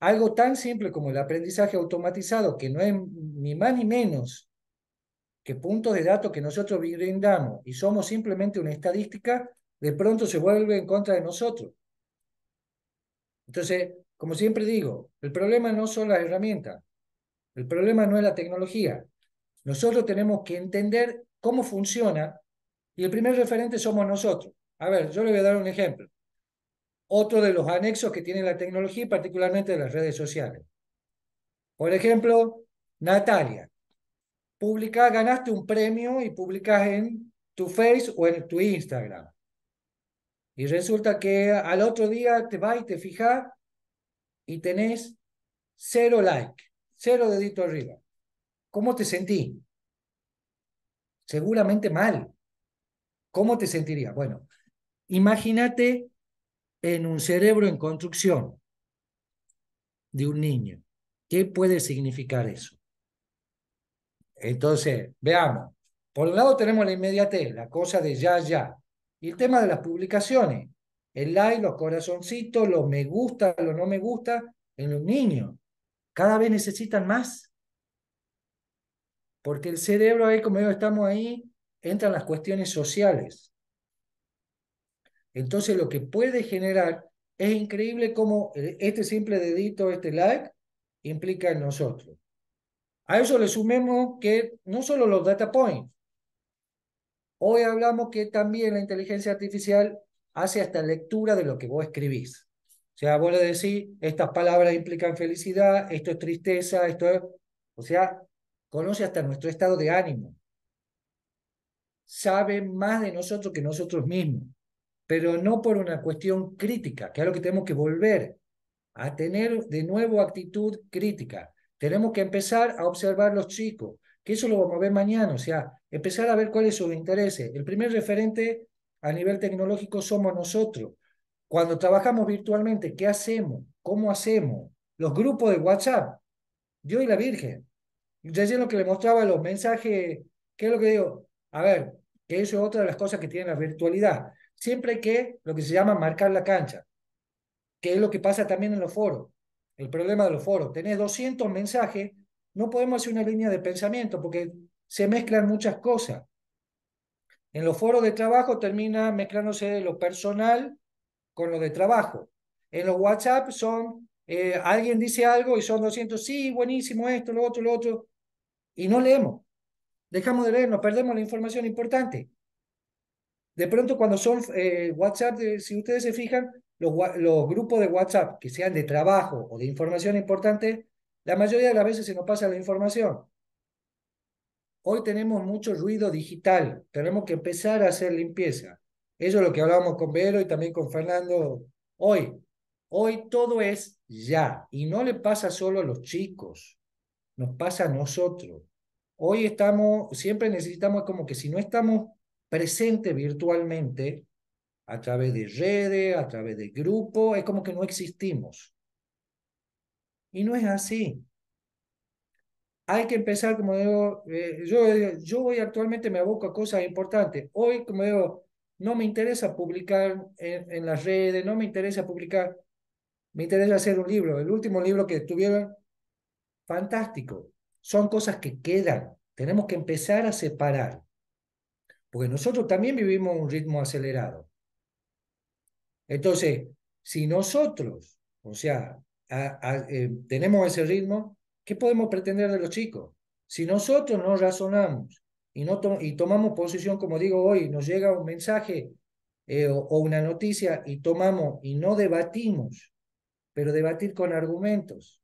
algo tan simple como el aprendizaje automatizado, que no es ni más ni menos que puntos de datos que nosotros brindamos y somos simplemente una estadística, de pronto se vuelve en contra de nosotros. Entonces, como siempre digo, el problema no son las herramientas, el problema no es la tecnología. Nosotros tenemos que entender cómo funciona y el primer referente somos nosotros. A ver, yo le voy a dar un ejemplo otro de los anexos que tiene la tecnología y particularmente de las redes sociales. Por ejemplo, Natalia, publica ganaste un premio y publicás en tu Face o en tu Instagram. Y resulta que al otro día te vas y te fijas y tenés cero like, cero dedito arriba. ¿Cómo te sentí? Seguramente mal. ¿Cómo te sentirías? Bueno, imagínate en un cerebro en construcción de un niño. ¿Qué puede significar eso? Entonces, veamos. Por un lado tenemos la inmediatez, la cosa de ya, ya. Y el tema de las publicaciones. El like, los corazoncitos, los me gusta, los no me gusta en los niños. Cada vez necesitan más. Porque el cerebro ahí, como yo estamos ahí, entran las cuestiones sociales. Entonces lo que puede generar es increíble cómo eh, este simple dedito, este like, implica en nosotros. A eso le sumemos que no solo los data points. Hoy hablamos que también la inteligencia artificial hace hasta lectura de lo que vos escribís. O sea, vos le decís, estas palabras implican felicidad, esto es tristeza, esto es... O sea, conoce hasta nuestro estado de ánimo. Sabe más de nosotros que nosotros mismos pero no por una cuestión crítica, que es lo que tenemos que volver a tener de nuevo actitud crítica. Tenemos que empezar a observar los chicos, que eso lo vamos a ver mañana, o sea, empezar a ver cuáles son sus intereses. El primer referente a nivel tecnológico somos nosotros. Cuando trabajamos virtualmente, ¿qué hacemos? ¿Cómo hacemos? Los grupos de WhatsApp, Dios y la Virgen. ya es lo que le mostraba los mensajes, ¿qué es lo que digo? A ver, que eso es otra de las cosas que tiene la virtualidad. Siempre que, lo que se llama, marcar la cancha, que es lo que pasa también en los foros. El problema de los foros, Tener 200 mensajes, no podemos hacer una línea de pensamiento porque se mezclan muchas cosas. En los foros de trabajo termina mezclándose lo personal con lo de trabajo. En los WhatsApp son, eh, alguien dice algo y son 200, sí, buenísimo esto, lo otro, lo otro, y no leemos. Dejamos de leer, nos perdemos la información importante. De pronto cuando son eh, WhatsApp, eh, si ustedes se fijan, los, los, grupos de WhatsApp, que sean de trabajo o de información importante, la mayoría de las veces se nos pasa la información. Hoy tenemos mucho ruido digital, tenemos que empezar a hacer limpieza. Eso es lo que hablábamos con Vero y también con Fernando hoy. Hoy todo es ya y no le pasa solo a los chicos, nos pasa a nosotros. Hoy estamos, siempre necesitamos como que si no estamos presente virtualmente a través de redes, a través de grupos, es como que no existimos. Y no es así. Hay que empezar, como digo, eh, yo, yo voy actualmente me aboco a cosas importantes. Hoy, como digo, no me interesa publicar en, en las redes, no me interesa publicar, me interesa hacer un libro. El último libro que tuvieron, fantástico. Son cosas que quedan. Tenemos que empezar a separar porque nosotros también vivimos un ritmo acelerado. Entonces, si nosotros, o sea, eh, tenemos ese ritmo, ¿qué podemos pretender de los chicos? Si nosotros no razonamos y, no y tomamos posición, como digo hoy, nos llega un mensaje eh, o, una noticia y tomamos y no debatimos, pero debatir con argumentos.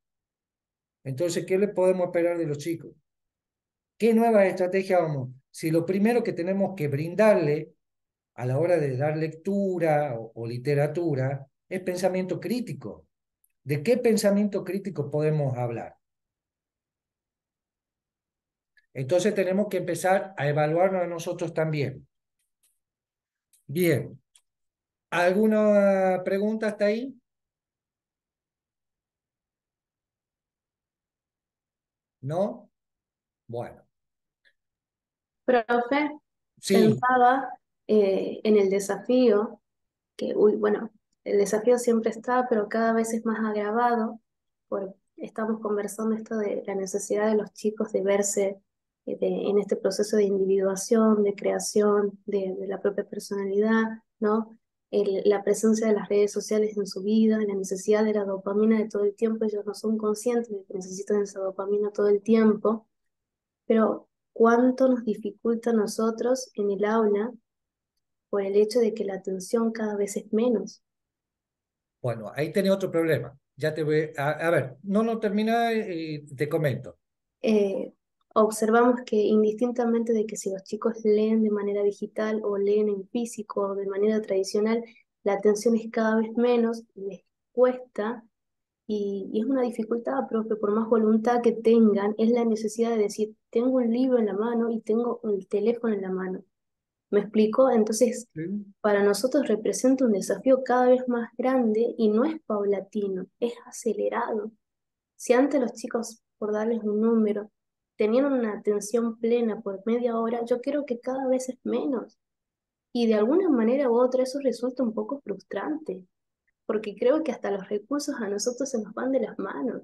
Entonces, ¿qué le podemos esperar de los chicos? ¿Qué nueva estrategia vamos? a si lo primero que tenemos que brindarle a la hora de dar lectura o, literatura es pensamiento crítico? ¿De qué pensamiento crítico podemos hablar? Entonces tenemos que empezar a evaluarnos a nosotros también. Bien. ¿Alguna pregunta hasta ahí? ¿No? Bueno profe, pensaba eh, en el desafío, que uy, bueno, el desafío siempre está, pero cada vez es más agravado, porque estamos conversando esto de la necesidad de los chicos de verse eh, en este proceso de individuación, de creación de, la propia personalidad, ¿no? la presencia de las redes sociales en su vida, la necesidad de la dopamina de todo el tiempo, ellos no son conscientes de que necesitan esa dopamina todo el tiempo, pero cuánto nos dificulta a nosotros en el aula por el hecho de que la atención cada vez es menos. Bueno, ahí tiene otro problema. Ya te voy a, ver, no, no termina y te comento. Eh, observamos que indistintamente de que si los chicos leen de manera digital o leen en físico o de manera tradicional, la atención es cada vez menos, y les cuesta y, es una dificultad, propia, por más voluntad que tengan, es la necesidad de decir, tengo un libro en la mano y tengo el teléfono en la mano. ¿Me explico? Entonces, para nosotros representa un desafío cada vez más grande y no es paulatino, es acelerado. Si antes los chicos, por darles un número, tenían una atención plena por media hora, yo creo que cada vez es menos. Y de alguna manera u otra eso resulta un poco frustrante porque creo que hasta los recursos a nosotros se nos van de las manos.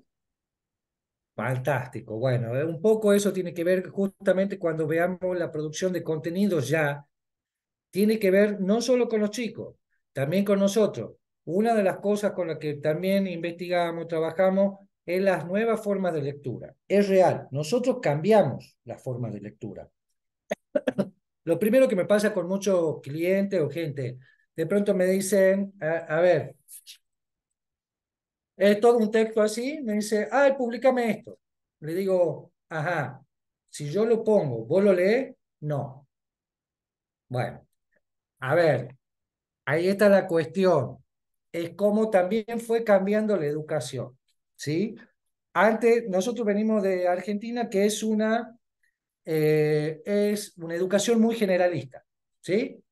Fantástico. Bueno, eh, un poco eso tiene que ver justamente cuando veamos la producción de contenidos ya, tiene que ver no solo con los chicos, también con nosotros. Una de las cosas con las que también investigamos, trabajamos, es las nuevas formas de lectura. Es real, nosotros cambiamos las formas de lectura. Lo primero que me pasa con muchos clientes o gente, de pronto me dicen, a, ver, es todo un texto así, me dice, ay, públicame esto. Le digo, ajá, si yo lo pongo, ¿vos lo lees? No. Bueno, a ver, ahí está la cuestión. Es cómo también fue cambiando la educación, ¿sí? Antes, nosotros venimos de Argentina, que es una, eh, es una educación muy generalista, ¿sí?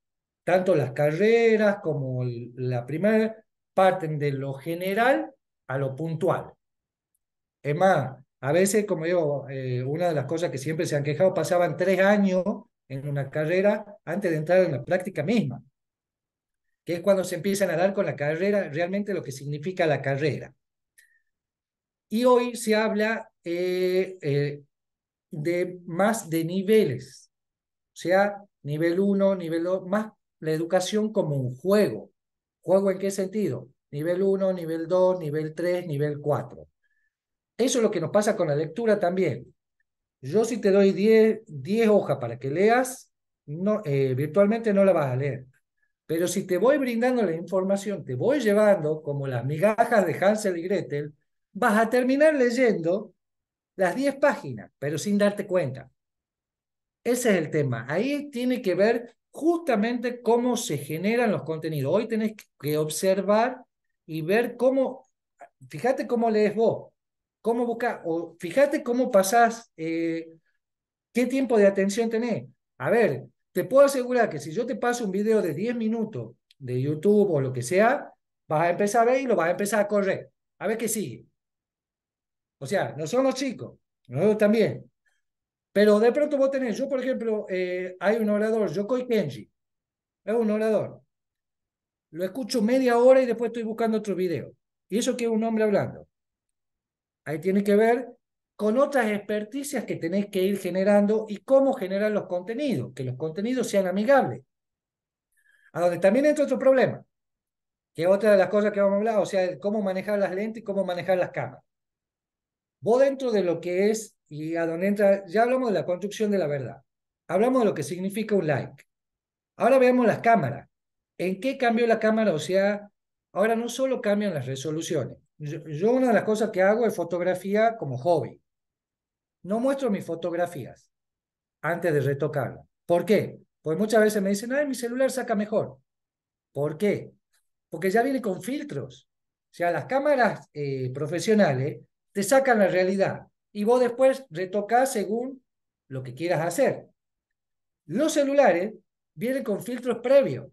tanto las carreras como la primera parten de lo general a lo puntual. Es más, a veces, como digo, eh, una de las cosas que siempre se han quejado, pasaban tres años en una carrera antes de entrar en la práctica misma, que es cuando se empiezan a dar con la carrera realmente lo que significa la carrera. Y hoy se habla eh, eh, de más de niveles, o sea, nivel 1, nivel 2, más la educación como un juego. ¿Juego en qué sentido? Nivel 1, nivel 2, nivel 3, nivel 4. Eso es lo que nos pasa con la lectura también. Yo si te doy 10, hojas para que leas, no, eh, virtualmente no la vas a leer. Pero si te voy brindando la información, te voy llevando como las migajas de Hansel y Gretel, vas a terminar leyendo las 10 páginas, pero sin darte cuenta. Ese es el tema. Ahí tiene que ver justamente cómo se generan los contenidos. Hoy tenés que observar y ver cómo, fíjate cómo lees vos, cómo buscas, o fíjate cómo pasás, eh, qué tiempo de atención tenés. A ver, te puedo asegurar que si yo te paso un video de 10 minutos de YouTube o lo que sea, vas a empezar a ver y lo vas a empezar a correr. A ver qué sigue. O sea, no somos chicos, nosotros también. Pero de pronto vos tenés, yo por ejemplo, eh, hay un orador, Yokoi Kenji, es un orador. Lo escucho media hora y después estoy buscando otro video. Y eso que es un hombre hablando. Ahí tiene que ver con otras experticias que tenés que ir generando y cómo generar los contenidos, que los contenidos sean amigables. A donde también entra otro problema, que es otra de las cosas que vamos a hablar, o sea, cómo manejar las lentes y cómo manejar las cámaras. Vos dentro de lo que es y a dónde entra, ya hablamos de la construcción de la verdad, hablamos de lo que significa un like. Ahora veamos las cámaras. ¿En qué cambió la cámara? O sea, ahora no solo cambian las resoluciones. Yo, una de las cosas que hago es fotografía como hobby. No muestro mis fotografías antes de retocarlas. ¿Por qué? Pues muchas veces me dicen, ay, mi celular saca mejor. ¿Por qué? Porque ya viene con filtros. O sea, las cámaras eh, profesionales te sacan la realidad y vos después retocas según lo que quieras hacer. Los celulares vienen con filtros previos.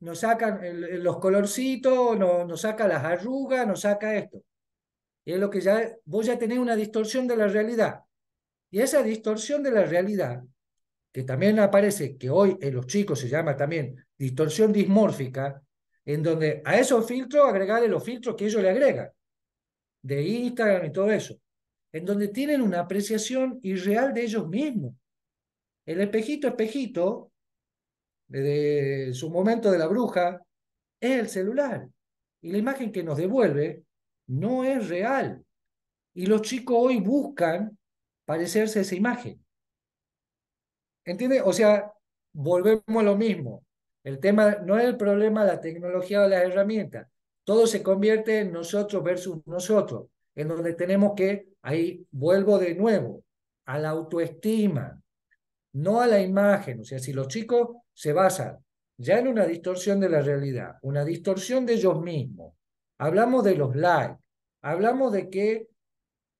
Nos sacan los colorcitos, nos, nos saca las arrugas, nos saca esto. Y es lo que ya, vos ya tenés una distorsión de la realidad. Y esa distorsión de la realidad, que también aparece, que hoy en los chicos se llama también distorsión dismórfica, en donde a esos filtros agregarle los filtros que ellos le agregan, de Instagram y todo eso en donde tienen una apreciación irreal de ellos mismos. El espejito, espejito, desde su momento de la bruja, es el celular. Y la imagen que nos devuelve no es real. Y los chicos hoy buscan parecerse a esa imagen. ¿Entiendes? O sea, volvemos a lo mismo. El tema no es el problema de la tecnología o las herramientas. Todo se convierte en nosotros versus nosotros en donde tenemos que, ahí vuelvo de nuevo, a la autoestima, no a la imagen. O sea, si los chicos se basan ya en una distorsión de la realidad, una distorsión de ellos mismos, hablamos de los likes, hablamos de que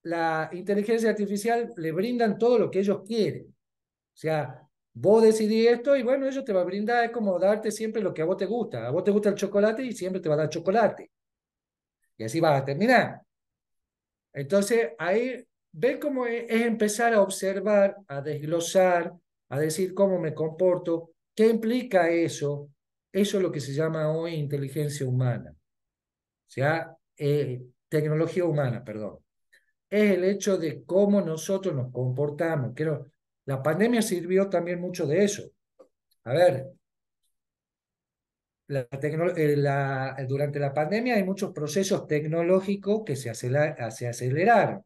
la inteligencia artificial le brindan todo lo que ellos quieren. O sea, vos decidí esto y bueno, ellos te va a brindar, es como darte siempre lo que a vos te gusta. A vos te gusta el chocolate y siempre te va a dar chocolate. Y así vas a terminar. Entonces, ahí ve cómo e, es, empezar a observar, a desglosar, a decir cómo me comporto, qué implica eso. Eso es lo que se llama hoy inteligencia humana. O sea, eh, tecnología humana, perdón. Es el hecho de cómo nosotros nos comportamos. Creo, la pandemia sirvió también mucho de eso. A ver, eh, la durante la pandemia hay muchos procesos tecnológicos que se, se aceleraron.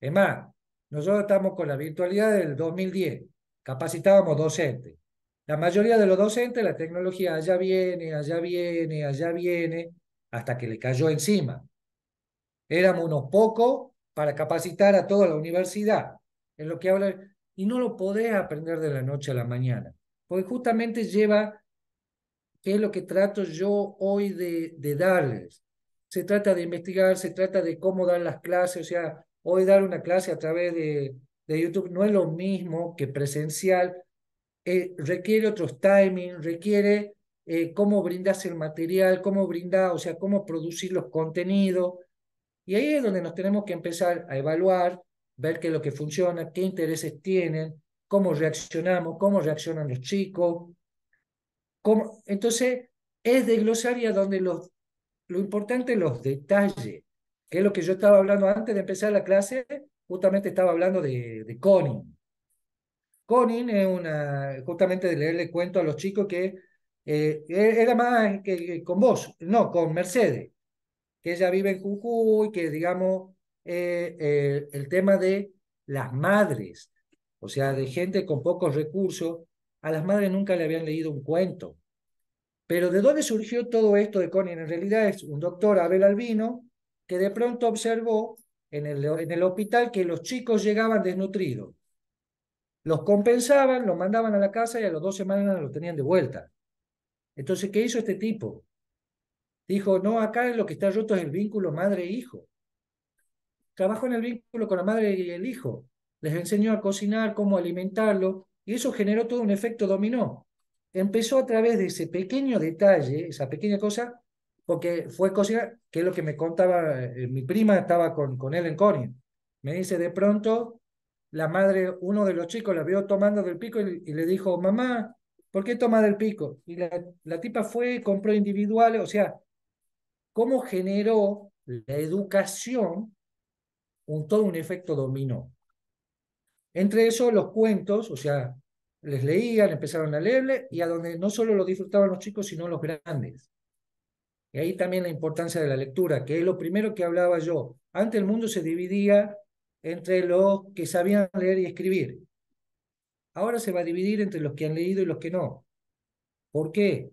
Es más, nosotros estamos con la virtualidad del 2010, capacitábamos docentes. La mayoría de los docentes, la tecnología allá viene, allá viene, allá viene, hasta que le cayó encima. Éramos unos pocos para capacitar a toda la universidad. En lo que habla, y no lo podés aprender de la noche a la mañana, porque justamente lleva ¿Qué es lo que trato yo hoy de, darles. Se trata de investigar, se trata de cómo dar las clases, o sea, hoy dar una clase a través de, YouTube no es lo mismo que presencial, eh, requiere otros timing requiere eh, cómo brindas el material, cómo brindar, o sea, cómo producir los contenidos. Y ahí es donde nos tenemos que empezar a evaluar, ver qué es lo que funciona, qué intereses tienen, cómo reaccionamos, cómo reaccionan los chicos, entonces, es de glosaria donde los, lo importante es los detalles, que es lo que yo estaba hablando antes de empezar la clase, justamente estaba hablando de, Conin Conin es una, justamente de leerle cuento a los chicos que eh, e-, era más que con vos, no, con Mercedes, que ella vive en Jujuy, que digamos, eh, eh, el tema de las madres, o sea, de gente con pocos recursos, a las madres nunca le habían leído un cuento. Pero ¿de dónde surgió todo esto de Connie? En realidad es un doctor, Abel Albino, que de pronto observó en el, en el hospital que los chicos llegaban desnutridos. Los compensaban, los mandaban a la casa y a las dos semanas los tenían de vuelta. Entonces, ¿qué hizo este tipo? Dijo, no, acá lo que está roto es el vínculo madre-hijo. Trabajó en el vínculo con la madre y el hijo. Les enseñó a cocinar, cómo alimentarlo, y eso generó todo un efecto dominó. Empezó a través de ese pequeño detalle, esa pequeña cosa, porque fue cosa que es lo que me contaba, eh, mi prima estaba con, con él en Corning Me dice, de pronto, la madre, uno de los chicos la vio tomando del pico y, le dijo, mamá, ¿por qué toma del pico? Y la, la tipa fue, compró individuales, o sea, ¿cómo generó la educación un, todo un efecto dominó? Entre eso, los cuentos, o sea, les leían, empezaron a leerle, y a donde no solo lo disfrutaban los chicos, sino los grandes. Y ahí también la importancia de la lectura, que es lo primero que hablaba yo. Antes el mundo se dividía entre los que sabían leer y escribir. Ahora se va a dividir entre los que han leído y los que no. ¿Por qué?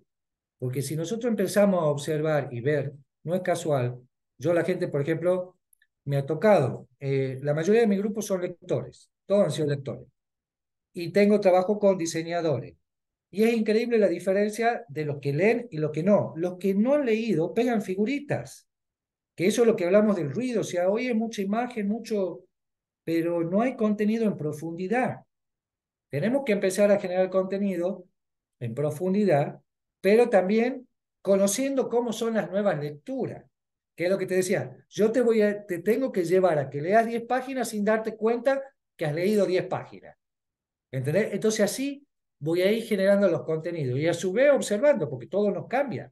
Porque si nosotros empezamos a observar y ver, no es casual. Yo la gente, por ejemplo, me ha tocado, eh, la mayoría de mi grupo son lectores, todos han sido lectores. Y tengo trabajo con diseñadores. Y es increíble la diferencia de los que leen y los que no. Los que no han leído pegan figuritas, que eso es lo que hablamos del ruido. O sea, hoy mucha imagen, mucho, pero no hay contenido en profundidad. Tenemos que empezar a generar contenido en profundidad, pero también conociendo cómo son las nuevas lecturas. ¿Qué es lo que te decía, yo te, voy a, te tengo que llevar a que leas 10 páginas sin darte cuenta que has leído 10 páginas. ¿Entendés? Entonces así voy a ir generando los contenidos y a su vez observando, porque todo nos cambia.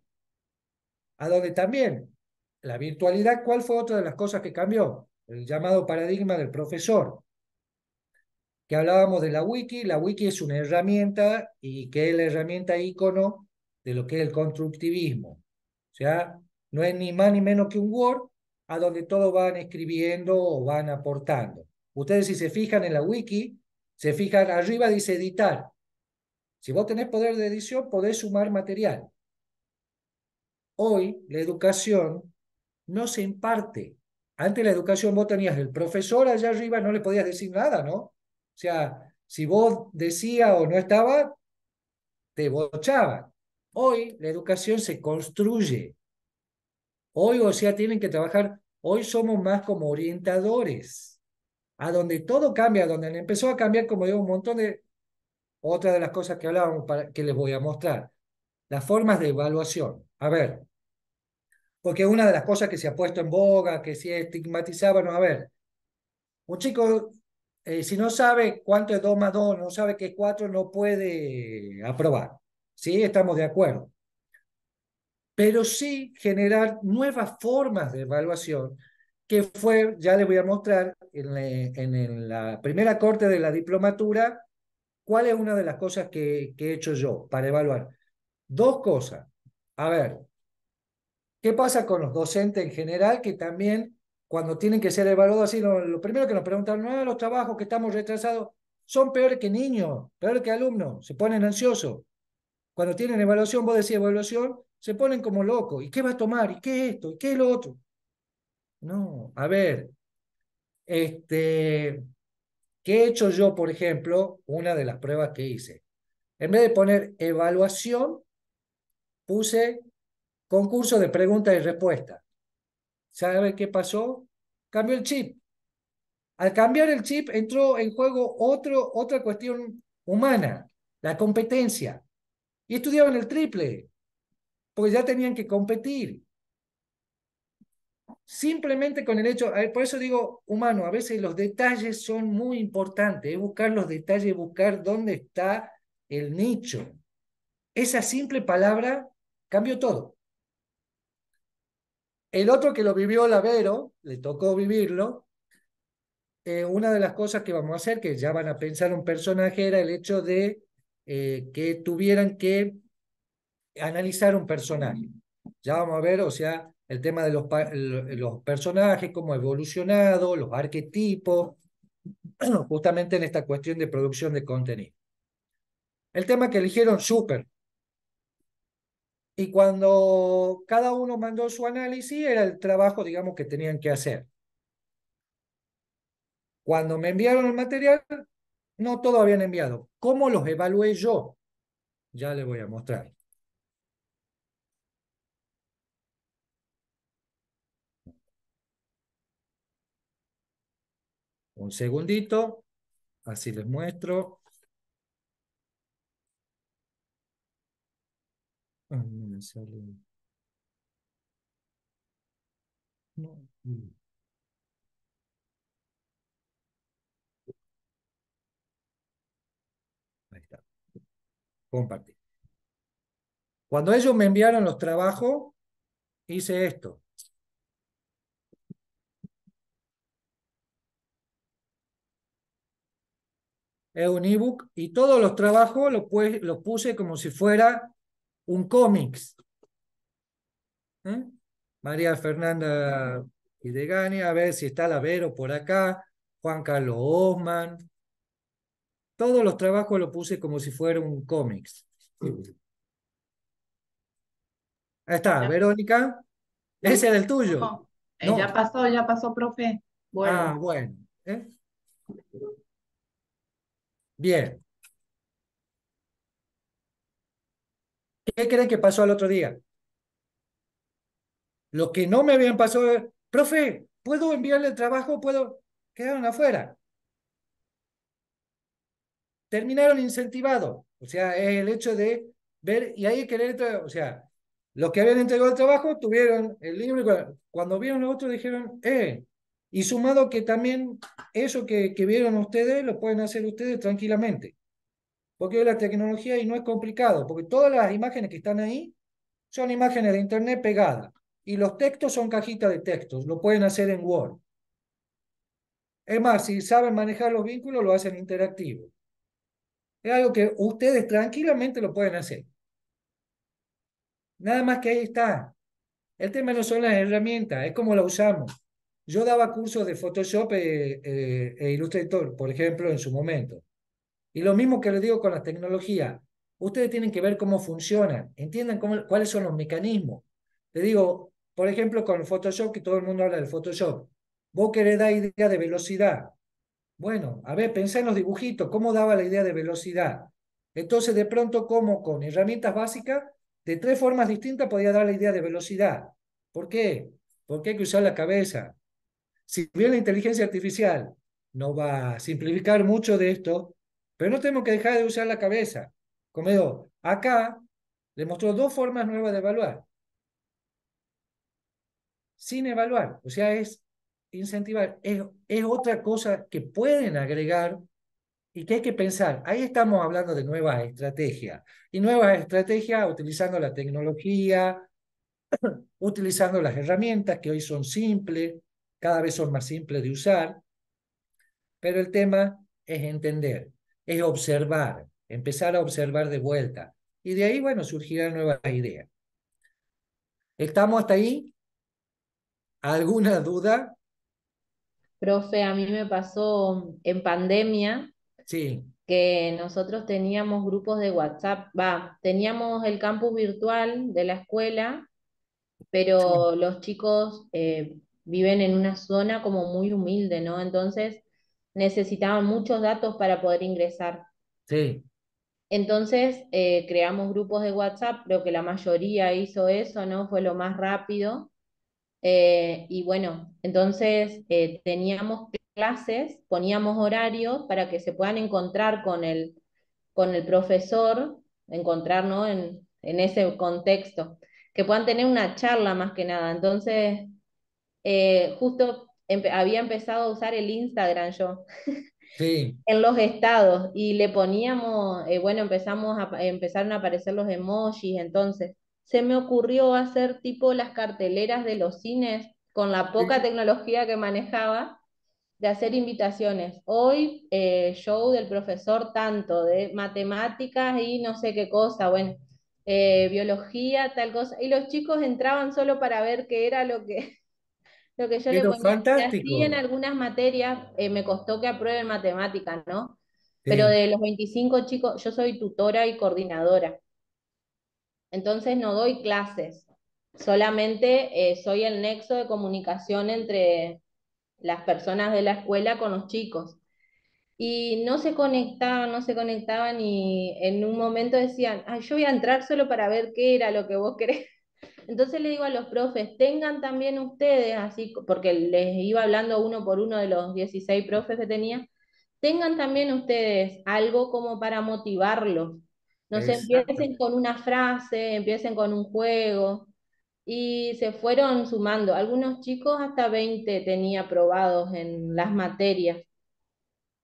A donde también la virtualidad, ¿cuál fue otra de las cosas que cambió? El llamado paradigma del profesor, que hablábamos de la wiki. La wiki es una herramienta y que es la herramienta ícono de lo que es el constructivismo. O sea, no es ni más ni menos que un Word a donde todos van escribiendo o van aportando. Ustedes si se fijan en la wiki, se fijan arriba dice editar. Si vos tenés poder de edición, podés sumar material. Hoy la educación no se imparte. Antes la educación vos tenías el profesor allá arriba, no le podías decir nada, ¿no? O sea, si vos decías o no estaba, te bochaban. Hoy la educación se construye, Hoy, o sea, tienen que trabajar, hoy somos más como orientadores, a donde todo cambia, a donde empezó a cambiar, como digo, un montón de... Otra de las cosas que hablábamos, para, que les voy a mostrar, las formas de evaluación. A ver, porque una de las cosas que se ha puesto en boga, que se estigmatizaba, no, a ver, un chico, eh, si no sabe cuánto es 2 más 2, no sabe que es 4, no puede aprobar. Sí, estamos de acuerdo pero sí generar nuevas formas de evaluación que fue, ya les voy a mostrar en, la, en la primera corte de la diplomatura, cuál es una de las cosas que, he hecho yo para evaluar. Dos cosas. A ver, ¿qué pasa con los docentes en general que también cuando tienen que ser evaluados así, lo, primero que nos preguntan, no, los trabajos que estamos retrasados son peores que niños, peores que alumnos, se ponen ansiosos. Cuando tienen evaluación, vos decís evaluación, se ponen como locos. ¿Y qué va a tomar? ¿Y qué es esto? ¿Y qué es lo otro? No, a ver, este, ¿qué he hecho yo, por ejemplo? Una de las pruebas que hice. En vez de poner evaluación, puse concurso de preguntas y respuestas. sabe qué pasó? Cambió el chip. Al cambiar el chip entró en juego otro, otra cuestión humana, la competencia. Y estudiaban el triple porque ya tenían que competir. Simplemente con el hecho, por eso digo humano, a veces los detalles son muy importantes, es buscar los detalles, buscar dónde está el nicho. Esa simple palabra cambió todo. El otro que lo vivió Lavero, le tocó vivirlo, eh, una de las cosas que vamos a hacer, que ya van a pensar un personaje, era el hecho de eh, que tuvieran que analizar un personaje. Ya vamos a ver, o sea, el tema de los, personajes, cómo ha evolucionado, los arquetipos, justamente en esta cuestión de producción de contenido. El tema que eligieron, súper. Y cuando cada uno mandó su análisis, era el trabajo, digamos, que tenían que hacer. Cuando me enviaron el material, no todo habían enviado. ¿Cómo los evalué yo? Ya les voy a mostrar. Un segundito, así les muestro. Ah, mm. Ahí está. Compartir. Cuando ellos me enviaron los trabajos, hice esto. es un ebook, y todos los trabajos los, puse como si fuera un cómics. ¿Eh? María Fernanda Idegani, a ver si está la Vero por acá, Juan Carlos Osman. Todos los trabajos los puse como si fuera un cómics. Ahí está, Verónica. Ese es el tuyo. Eh, ya pasó, ya pasó, profe. Bueno. Ah, bueno. ¿eh? Bien. ¿Qué creen que pasó al otro día? Lo que no me habían pasado, profe, ¿puedo enviarle el trabajo? ¿Puedo? Quedaron afuera. Terminaron incentivados. O sea, es el hecho de ver y ahí querer, o sea, los que habían entregado el trabajo tuvieron el libro y cuando, vieron lo otro, dijeron, eh, y sumado que también eso que, vieron ustedes lo pueden hacer ustedes tranquilamente. Porque la tecnología y no es complicado, porque todas las imágenes que están ahí son imágenes de internet pegadas. Y los textos son cajitas de textos, lo pueden hacer en Word. Es más, si saben manejar los vínculos, lo hacen interactivo. Es algo que ustedes tranquilamente lo pueden hacer. Nada más que ahí está. El tema no son las herramientas, es como la usamos. Yo daba cursos de Photoshop eh, eh, e, Illustrator, por ejemplo, en su momento. Y lo mismo que les digo con las tecnologías. Ustedes tienen que ver cómo funcionan, entiendan cuáles son los mecanismos. le digo, por ejemplo, con Photoshop, que todo el mundo habla del Photoshop. Vos querés dar idea de velocidad. Bueno, a ver, pensá en los dibujitos, cómo daba la idea de velocidad. Entonces, de pronto, cómo con herramientas básicas, de tres formas distintas podía dar la idea de velocidad. ¿Por qué? Porque hay que usar la cabeza. Si bien la inteligencia artificial no va a simplificar mucho de esto, pero no tenemos que dejar de usar la cabeza. Comedor, acá le mostró dos formas nuevas de evaluar. Sin evaluar, o sea, es incentivar, es, es otra cosa que pueden agregar y que hay que pensar. Ahí estamos hablando de nuevas estrategias y nuevas estrategias utilizando la tecnología, utilizando las herramientas que hoy son simples, cada vez son más simples de usar, pero el tema es entender, es observar, empezar a observar de vuelta. Y de ahí, bueno, surgirá nueva idea. ¿Estamos hasta ahí? ¿Alguna duda? Profe, a mí me pasó en pandemia sí. que nosotros teníamos grupos de WhatsApp, va, teníamos el campus virtual de la escuela, pero los chicos eh, viven en una zona como muy humilde, ¿no? Entonces necesitaban muchos datos para poder ingresar. Sí. Entonces eh, creamos grupos de WhatsApp, creo que la mayoría hizo eso, ¿no? Fue lo más rápido. Eh, y bueno, entonces eh, teníamos clases, poníamos horarios para que se puedan encontrar con el, con el profesor, encontrarnos en, en ese contexto, que puedan tener una charla más que nada. Entonces, eh, justo había empezado a usar el Instagram yo. en los estados y le poníamos, eh, bueno, empezamos a, empezaron a aparecer los emojis, entonces se me ocurrió hacer tipo las carteleras de los cines con la poca tecnología que manejaba, de hacer invitaciones. Hoy, eh, show del profesor tanto de matemáticas y no sé qué cosa, bueno, biología, tal cosa. Y los chicos entraban solo para ver qué era lo que, lo que yo le ponía, en algunas materias eh, me costó que aprueben matemáticas, ¿no? Pero de los 25 chicos, yo soy tutora y coordinadora. Entonces no doy clases, solamente eh, soy el nexo de comunicación entre las personas de la escuela con los chicos. Y no se conectaban, no se conectaban y en un momento decían, Ay, yo voy a entrar solo para ver qué era lo que vos querés. Entonces le digo a los profes, tengan también ustedes, así, porque les iba hablando uno por uno de los 16 profes que tenía, tengan también ustedes algo como para motivarlos. No se empiecen con una frase, empiecen con un juego. Y se fueron sumando. Algunos chicos hasta 20 tenía aprobados en las materias.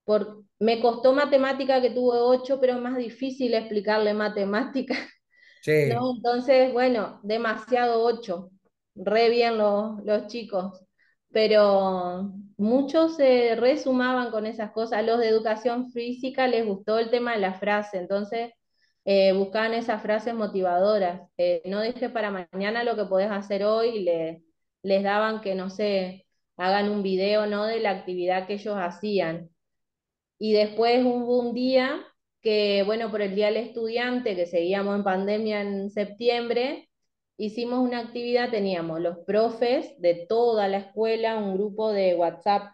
Por, me costó matemática que tuve 8, pero es más difícil explicarle matemática entonces, bueno, demasiado ocho, re bien los, los chicos, pero muchos se resumaban con esas cosas. A los de educación física les gustó el tema de la frase, entonces eh, buscaban esas frases motivadoras. Eh, no dejes para mañana lo que podés hacer hoy, les daban que, no sé, hagan un video ¿no? de la actividad que ellos hacían. Y después hubo un día que bueno, por el Día del Estudiante, que seguíamos en pandemia en septiembre, hicimos una actividad, teníamos los profes de toda la escuela, un grupo de WhatsApp.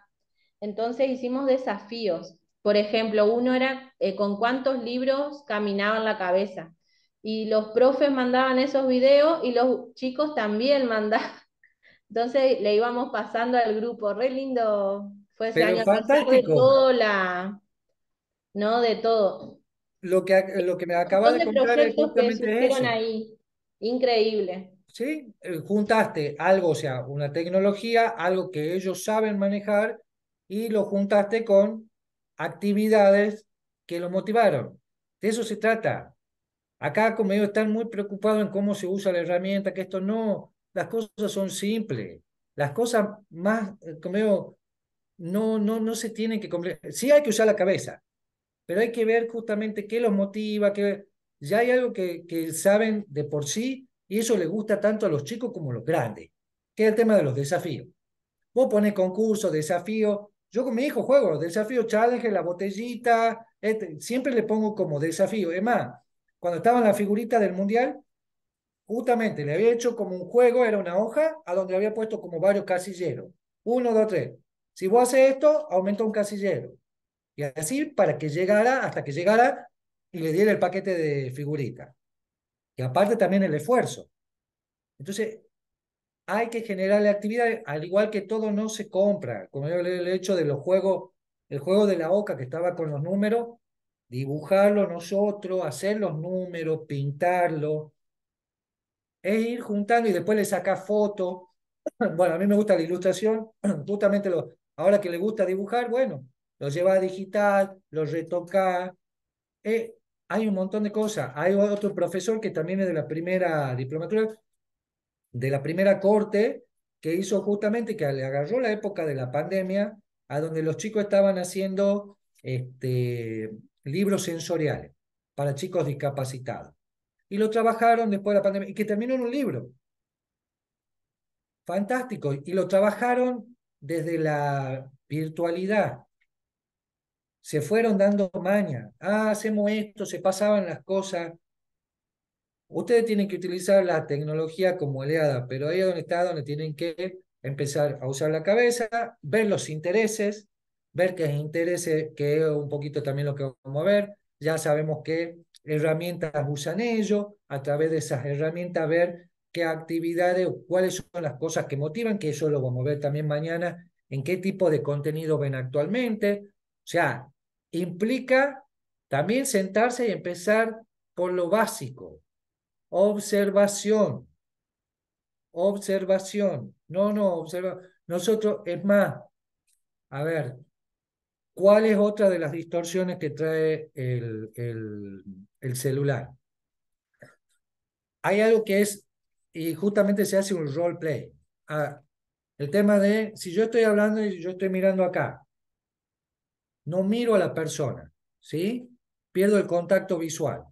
Entonces hicimos desafíos. Por ejemplo, uno era eh, con cuántos libros caminaban la cabeza. Y los profes mandaban esos videos y los chicos también mandaban. Entonces le íbamos pasando al grupo. Re lindo. Fue ese año fantástico. toda la, ¿no? De todo. Lo que, lo que me acaba de contar es justamente eso. ahí. Increíble. Sí, eh, juntaste algo, o sea, una tecnología, algo que ellos saben manejar y lo juntaste con actividades que lo motivaron. De eso se trata. Acá como ellos están muy preocupados en cómo se usa la herramienta, que esto no, las cosas son simples. Las cosas más, eh, como digo, no, no, no se tienen que... Sí hay que usar la cabeza, pero hay que ver justamente qué los motiva, que ya hay algo que, que saben de por sí y eso les gusta tanto a los chicos como a los grandes, que es el tema de los desafíos. Vos pones concursos, desafío yo con mi hijo juego los desafíos, challenge, la botellita, este, siempre le pongo como desafío. Es más, cuando estaba en la figurita del mundial, justamente le había hecho como un juego, era una hoja a donde había puesto como varios casilleros. Uno, dos, tres. Si vos haces esto, aumenta un casillero. Y así para que llegara, hasta que llegara y le diera el paquete de figurita. Y aparte también el esfuerzo. Entonces, hay que generar la actividad, al igual que todo no se compra. Como yo le he hecho de los juegos, el juego de la OCA que estaba con los números, dibujarlo nosotros, hacer los números, pintarlo. Es ir juntando y después le saca fotos. Bueno, a mí me gusta la ilustración, justamente lo, ahora que le gusta dibujar, bueno, lo lleva a digital, lo retoca eh, hay un montón de cosas. Hay otro profesor que también es de la primera diplomatura, de la primera corte, que hizo justamente, que le agarró la época de la pandemia, a donde los chicos estaban haciendo este, libros sensoriales para chicos discapacitados. Y lo trabajaron después de la pandemia, y que terminó en un libro. Fantástico. Y lo trabajaron desde la virtualidad se fueron dando maña. Ah, hacemos esto, se pasaban las cosas. Ustedes tienen que utilizar la tecnología como aliada, pero ahí es donde está, donde tienen que empezar a usar la cabeza, ver los intereses, ver qué intereses, que es un poquito también lo que vamos a ver. Ya sabemos qué herramientas usan ellos, a través de esas herramientas ver qué actividades, cuáles son las cosas que motivan, que eso lo vamos a ver también mañana, en qué tipo de contenido ven actualmente. O sea, implica también sentarse y empezar por lo básico. Observación. Observación. No, no, observa. Nosotros, es más, a ver, ¿cuál es otra de las distorsiones que trae el, el, celular? Hay algo que es, y justamente se hace un role play. Ah, el tema de, si yo estoy hablando y yo estoy mirando acá, no miro a la persona, ¿sí? Pierdo el contacto visual.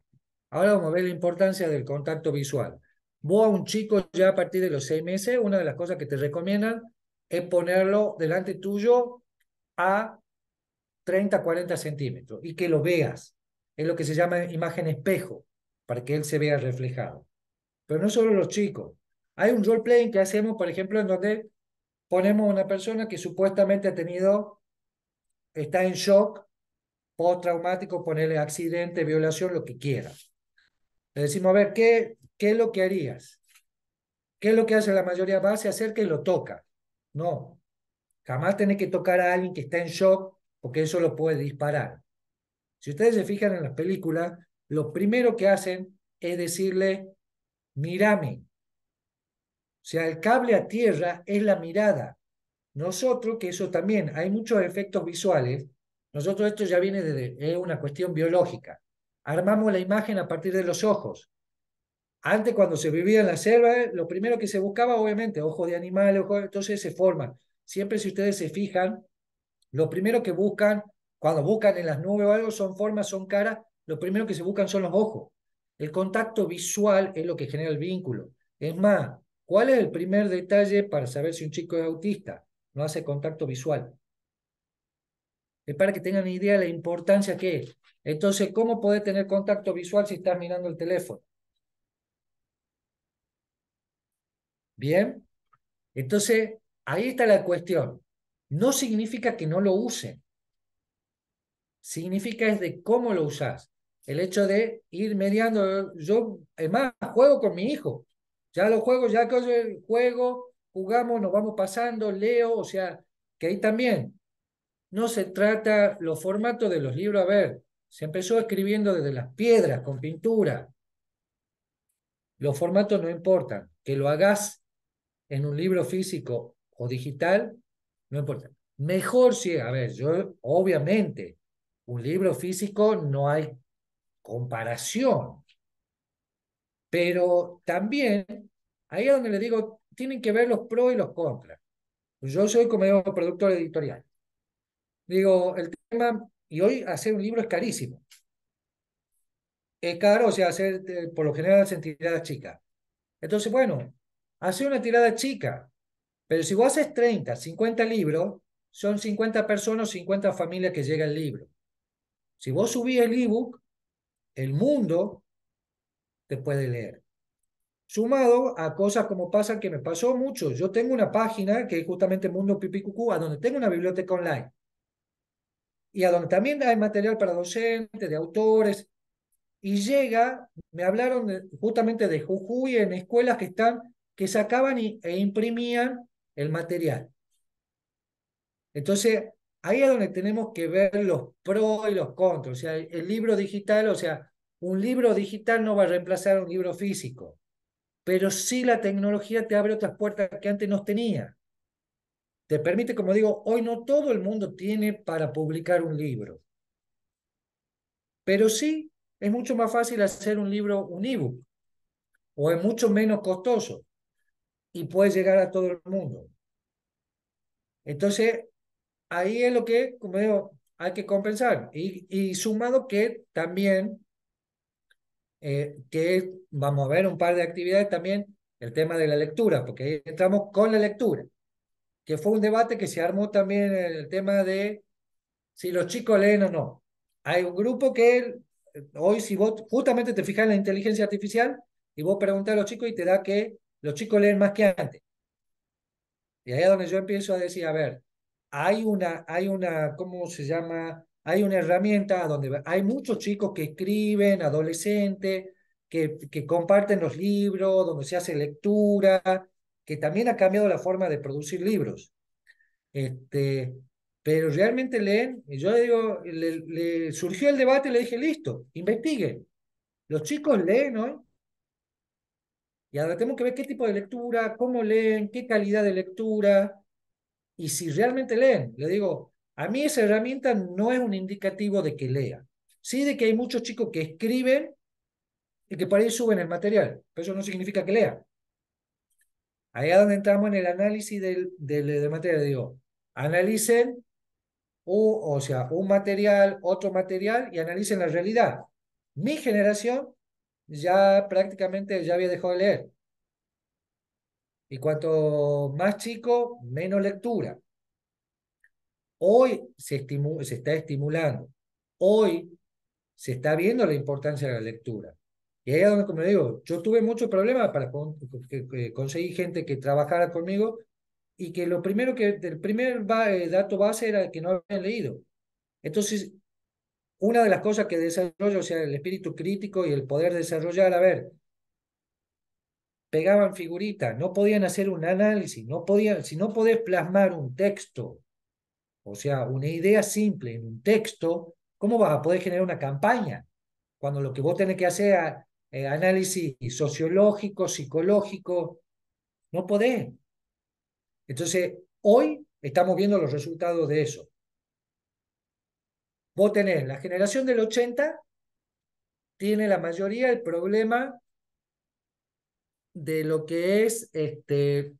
Ahora vamos a ver la importancia del contacto visual. Vos a un chico ya a partir de los seis meses, una de las cosas que te recomiendan es ponerlo delante tuyo a 30, 40 centímetros y que lo veas. Es lo que se llama imagen espejo, para que él se vea reflejado. Pero no solo los chicos. Hay un role playing que hacemos, por ejemplo, en donde ponemos a una persona que supuestamente ha tenido está en shock, postraumático, ponerle accidente, violación, lo que quiera. Le decimos, a ver, ¿qué, ¿qué es lo que harías? ¿Qué es lo que hace la mayoría? Va, hacer que lo toca. No, jamás tenés que tocar a alguien que está en shock porque eso lo puede disparar. Si ustedes se fijan en las películas, lo primero que hacen es decirle, mírame. O sea, el cable a tierra es la mirada. Nosotros, que eso también, hay muchos efectos visuales, nosotros esto ya viene desde una cuestión biológica. Armamos la imagen a partir de los ojos. Antes, cuando se vivía en la selva, lo primero que se buscaba, obviamente, ojos de animales, entonces se forman. Siempre si ustedes se fijan, lo primero que buscan, cuando buscan en las nubes o algo, son formas, son caras, lo primero que se buscan son los ojos. El contacto visual es lo que genera el vínculo. Es más, ¿cuál es el primer detalle para saber si un chico es autista? no hace contacto visual. Es eh, para que tengan idea de la importancia que es. Entonces, ¿cómo podés tener contacto visual si estás mirando el teléfono? Bien, entonces ahí está la cuestión. No significa que no lo usen. Significa es de cómo lo usas. El hecho de ir mediando, yo, es más, juego con mi hijo. Ya lo juego, ya que juego, jugamos, nos vamos pasando, leo, o sea, que ahí también. No se trata los formatos de los libros, a ver, se empezó escribiendo desde las piedras, con pintura. Los formatos no importan, que lo hagas en un libro físico o digital, no importa. Mejor si, a ver, yo obviamente, un libro físico no hay comparación, pero también, ahí es donde le digo, tienen que ver los pros y los contras. Yo soy como productor editorial. Digo, el tema, y hoy hacer un libro es carísimo. Es caro, o sea, hacer eh, por lo general hacen tiradas chicas. Entonces, bueno, hace una tirada chica, pero si vos haces 30, 50 libros, son 50 personas, 50 familias que llega el libro. Si vos subís el ebook, el mundo te puede leer sumado a cosas como pasan que me pasó mucho. Yo tengo una página que es justamente Mundo Cucú, a donde tengo una biblioteca online y a donde también hay material para docentes, de autores, y llega, me hablaron justamente de Jujuy en escuelas que están, que sacaban e imprimían el material. Entonces, ahí es donde tenemos que ver los pros y los contras. O sea, el libro digital, o sea, un libro digital no va a reemplazar un libro físico pero sí la tecnología te abre otras puertas que antes no tenía. Te permite, como digo, hoy no todo el mundo tiene para publicar un libro, pero sí es mucho más fácil hacer un libro, un ebook, o es mucho menos costoso y puede llegar a todo el mundo. Entonces, ahí es lo que, como digo, hay que compensar. Y, y sumado que también eh, que vamos a ver un par de actividades también, el tema de la lectura, porque ahí entramos con la lectura, que fue un debate que se armó también en el tema de si los chicos leen o no. Hay un grupo que eh, hoy si vos justamente te fijas en la inteligencia artificial y vos preguntas a los chicos y te da que los chicos leen más que antes. Y ahí es donde yo empiezo a decir, a ver, hay una, hay una, ¿cómo se llama? hay una herramienta donde hay muchos chicos que escriben, adolescentes, que, que comparten los libros, donde se hace lectura, que también ha cambiado la forma de producir libros. Este, pero realmente leen, y yo digo, le, surgió el debate y le dije, listo, investiguen. Los chicos leen hoy. Y ahora tenemos que ver qué tipo de lectura, cómo leen, qué calidad de lectura, y si realmente leen. Le digo, a mí esa herramienta no es un indicativo de que lea. Sí de que hay muchos chicos que escriben y que por ahí suben el material, pero eso no significa que lea. es donde entramos en el análisis del, material, digo, analicen un, o sea, un material, otro material y analicen la realidad. Mi generación ya prácticamente ya había dejado de leer. Y cuanto más chico, menos lectura. Hoy se, está estimulando, hoy se está viendo la importancia de la lectura. Y ahí es donde, como digo, yo tuve muchos problemas para conseguir gente que trabajara conmigo y que lo primero que, el primer eh, dato base era que no habían leído. Entonces, una de las cosas que desarrollo, o sea, el espíritu crítico y el poder desarrollar, a ver, pegaban figuritas, no podían hacer un análisis, no podían, si no podés plasmar un texto o sea, una idea simple en un texto, ¿cómo vas a poder generar una campaña? Cuando lo que vos tenés que hacer es eh, análisis sociológico, psicológico, no podés. Entonces, hoy estamos viendo los resultados de eso. Vos tenés, la generación del 80 tiene la mayoría el problema de lo que es, este,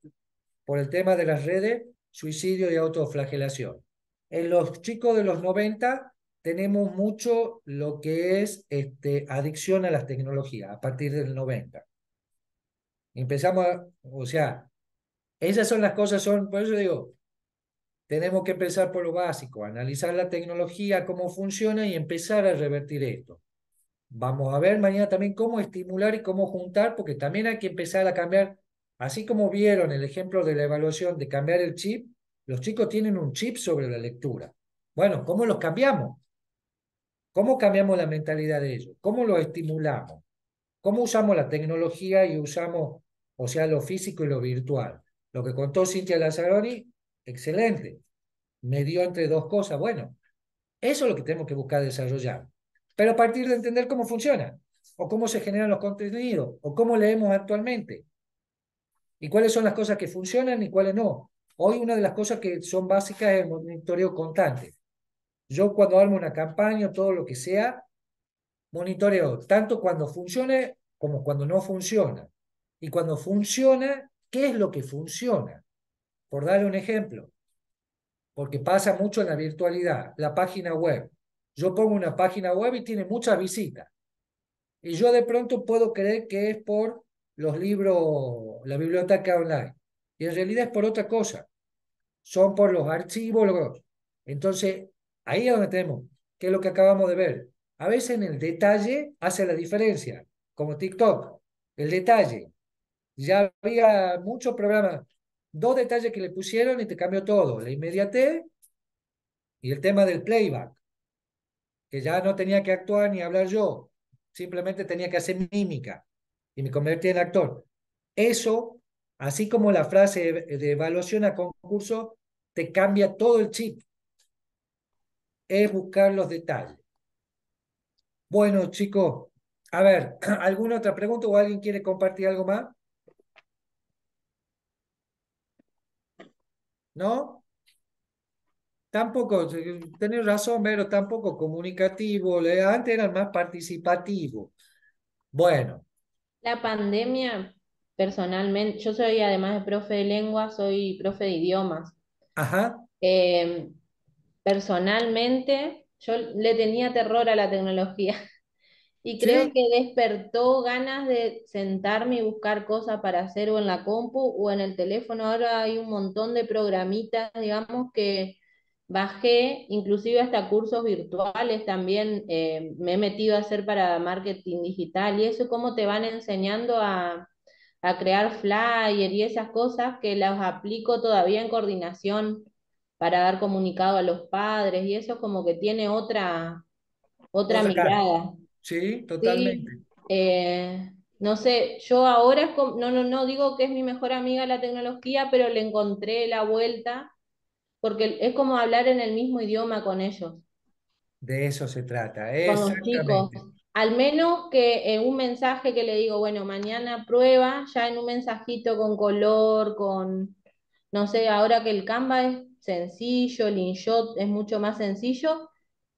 por el tema de las redes, suicidio y autoflagelación. En los chicos de los 90 tenemos mucho lo que es este, adicción a las tecnologías a partir del 90. Empezamos, a, o sea, esas son las cosas, son, por eso digo, tenemos que empezar por lo básico, analizar la tecnología, cómo funciona y empezar a revertir esto. Vamos a ver mañana también cómo estimular y cómo juntar, porque también hay que empezar a cambiar, así como vieron el ejemplo de la evaluación de cambiar el chip, los chicos tienen un chip sobre la lectura. Bueno, ¿cómo los cambiamos? ¿Cómo cambiamos la mentalidad de ellos? ¿Cómo los estimulamos? ¿Cómo usamos la tecnología y usamos, o sea, lo físico y lo virtual? Lo que contó Cintia Lazzaroni, excelente. Me dio entre dos cosas. Bueno, eso es lo que tenemos que buscar desarrollar. Pero a partir de entender cómo funciona, o cómo se generan los contenidos, o cómo leemos actualmente, y cuáles son las cosas que funcionan y cuáles no, Hoy una de las cosas que son básicas es el monitoreo constante. Yo cuando armo una campaña, todo lo que sea, monitoreo tanto cuando funcione como cuando no funciona. Y cuando funciona, ¿qué es lo que funciona? Por dar un ejemplo, porque pasa mucho en la virtualidad, la página web. Yo pongo una página web y tiene muchas visitas. Y yo de pronto puedo creer que es por los libros, la biblioteca online. Y en realidad es por otra cosa. Son por los archivólogos. Entonces, ahí es donde tenemos, que es lo que acabamos de ver. A veces en el detalle hace la diferencia, como TikTok, el detalle. Ya había muchos programas, dos detalles que le pusieron y te cambió todo, la inmediatez y el tema del playback, que ya no tenía que actuar ni hablar yo, simplemente tenía que hacer mímica y me convertí en actor. Eso Así como la frase de evaluación a concurso te cambia todo el chip. Es buscar los detalles. Bueno, chicos, a ver, ¿alguna otra pregunta o alguien quiere compartir algo más? ¿No? Tampoco, tenés razón, pero tampoco comunicativo. Eh, antes era más participativo. Bueno. La pandemia personalmente, yo soy además de profe de lengua, soy profe de idiomas. Em, personalmente, yo le tenía terror a la tecnología y creo que despertó ganas de sentarme y buscar cosas para hacer o en la compu o en el teléfono. Ahora hay un montón de programitas, digamos, que bajé, inclusive hasta cursos virtuales también eh, me he metido a hacer para marketing digital y eso cómo te van enseñando a, a crear flyer y esas cosas que las aplico todavía en coordinación para dar comunicado a los padres y eso como que tiene otra, otra mirada. Sí, totalmente. Eh, no sé, yo ahora no, no, no digo que es mi mejor amiga la tecnología, pero le encontré la vuelta porque es como hablar en el mismo idioma con ellos. De eso se trata, Con los chicos. Al menos que en un mensaje que le digo, bueno, mañana prueba, ya en un mensajito con color, con, no sé, ahora que el Canva es sencillo, el InShot es mucho más sencillo,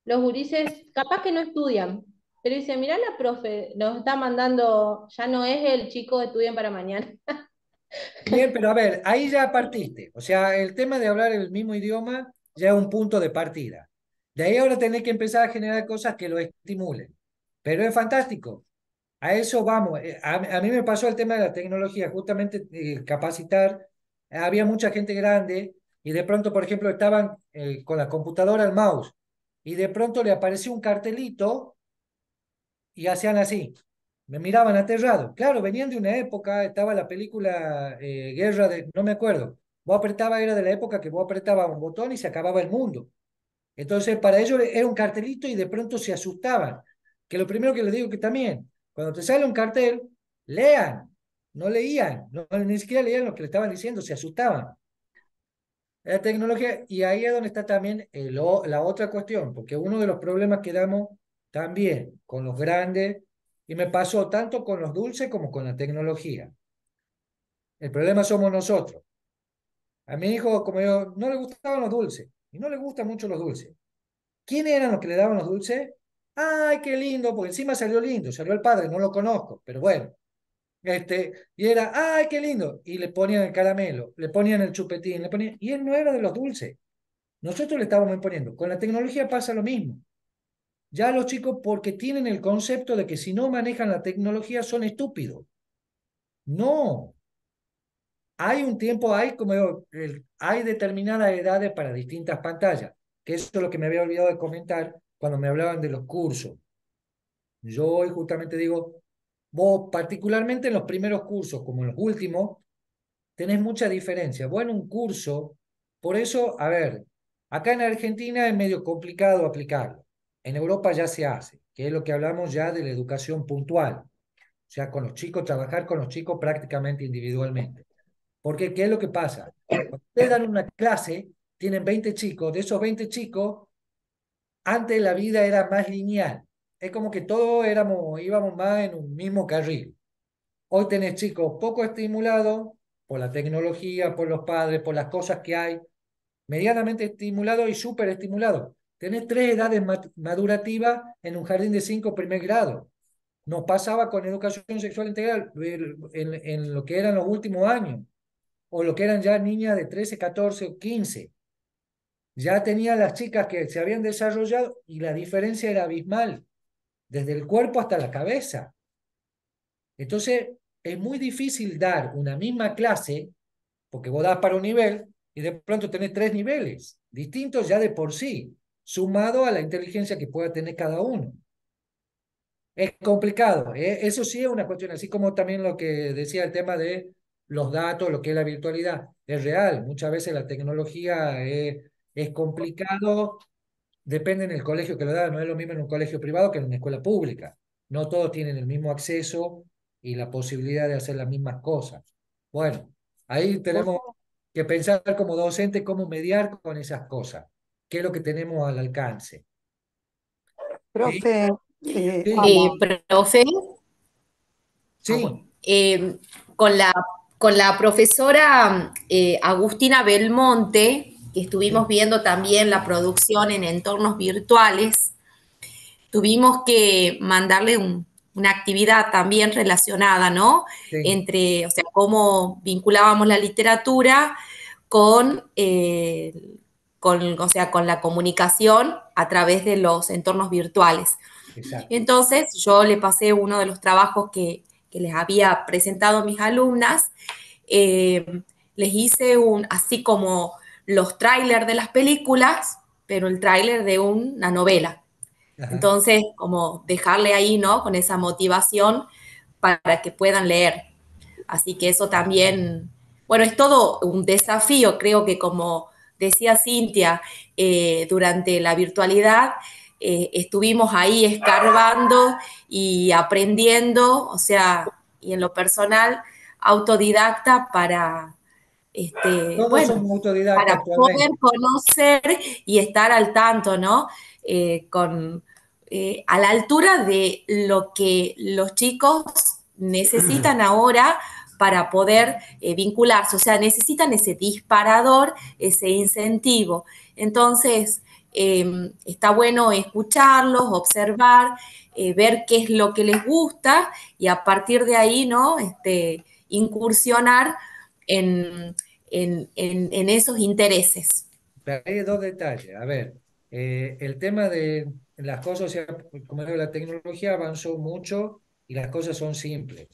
los gurises capaz que no estudian, pero dicen, mirá la profe, nos está mandando, ya no es el chico estudian estudien para mañana. Bien, pero a ver, ahí ya partiste. O sea, el tema de hablar el mismo idioma ya es un punto de partida. De ahí ahora tenés que empezar a generar cosas que lo estimulen. Pero es fantástico. A eso vamos. Eh, a, mí me pasó el tema de la tecnología, justamente eh, capacitar. Había mucha gente grande y de pronto, por ejemplo, estaban eh, con la computadora, el mouse, y de pronto le apareció un cartelito y hacían así. Me miraban aterrado. Claro, venían de una época, estaba la película Guerra de, no me acuerdo, vos apretaba, era de la época que vos apretabas un botón y se acababa el mundo. Entonces, para ellos era un cartelito y de pronto se asustaban que lo primero que les digo que también, cuando te sale un cartel, lean, no leían, ni siquiera leían lo que le estaban diciendo, se asustaban. La tecnología, y ahí es donde está también la otra cuestión, porque uno de los problemas que damos también con los grandes, y me pasó tanto con los dulces como con la tecnología. El problema somos nosotros. A mi hijo, como yo, no le gustaban los dulces, y no le gustan mucho los dulces. ¿Quiénes eran los que le daban los dulces? ay, qué lindo, porque encima salió lindo, salió el padre, no lo conozco, pero bueno. Este, y era, ay, qué lindo, y le ponían el caramelo, le ponían el chupetín, le ponían, y él no era de los dulces. Nosotros le estábamos imponiendo. Con la tecnología pasa lo mismo. Ya los chicos, porque tienen el concepto de que si no manejan la tecnología son estúpidos. No. Hay un tiempo, hay como hay determinadas edades para distintas pantallas, que eso es lo que me había olvidado de comentar, cuando me hablaban de los cursos. Yo hoy justamente digo, vos particularmente en los primeros cursos, como en los últimos, tenés mucha diferencia. Bueno, un curso, por eso, a ver, acá en Argentina es medio complicado aplicarlo. En Europa ya se hace, que es lo que hablamos ya de la educación puntual. O sea, con los chicos, trabajar con los chicos prácticamente individualmente. Porque, ¿qué es lo que pasa? Cuando ustedes dan una clase, tienen 20 chicos, de esos 20 chicos, antes la vida era más lineal. Es como que todos éramos, íbamos más en un mismo carril. Hoy tenés chicos poco estimulados por la tecnología, por los padres, por las cosas que hay, medianamente estimulados y súper estimulados. Tenés tres edades madurativas en un jardín de cinco primer grado. Nos pasaba con educación sexual integral en, en lo que eran los últimos años, o lo que eran ya niñas de 13, 14 o 15 ya tenía las chicas que se habían desarrollado y la diferencia era abismal, desde el cuerpo hasta la cabeza. Entonces, es muy difícil dar una misma clase, porque vos das para un nivel y de pronto tenés tres niveles, distintos ya de por sí, sumado a la inteligencia que pueda tener cada uno. Es complicado, ¿eh? eso sí es una cuestión, así como también lo que decía el tema de los datos, lo que es la virtualidad, es real, muchas veces la tecnología... es es complicado, depende en el colegio que lo da, no es lo mismo en un colegio privado que en una escuela pública. No todos tienen el mismo acceso y la posibilidad de hacer las mismas cosas. Bueno, ahí tenemos que pensar como docente cómo mediar con esas cosas, qué es lo que tenemos al alcance. Profe. Eh, eh, profe. Sí. Ah, eh, con, la, con la profesora Agustina Belmonte, que estuvimos viendo también la producción en entornos virtuales, tuvimos que mandarle una actividad también relacionada, ¿no? Entre, o sea, cómo vinculábamos la literatura con, eh, con, o sea, con la comunicación a través de los entornos virtuales. Entonces, yo le pasé uno de los trabajos que, les había presentado a mis alumnas. Eh, les hice un, así como los trailers de las películas, pero el tráiler de una novela. Entonces, como dejarle ahí, ¿no? Con esa motivación para que puedan leer. Así que eso también, bueno, es todo un desafío, creo que como decía Cintia, eh, durante la virtualidad eh, estuvimos ahí escarbando y aprendiendo, o sea, y en lo personal, autodidacta para, este, bueno, para poder conocer y estar al tanto, ¿no? Eh, con, eh, a la altura de lo que los chicos necesitan ahora para poder eh, vincularse, o sea, necesitan ese disparador, ese incentivo. Entonces, em, está bueno escucharlos, observar, ver qué es lo que les gusta y a partir de ahí, ¿no? Este, incursionar en, en, esos intereses. Hay dos detalles. A ver, eh, el tema de las cosas, o sea, como la tecnología avanzó mucho y las cosas son simples,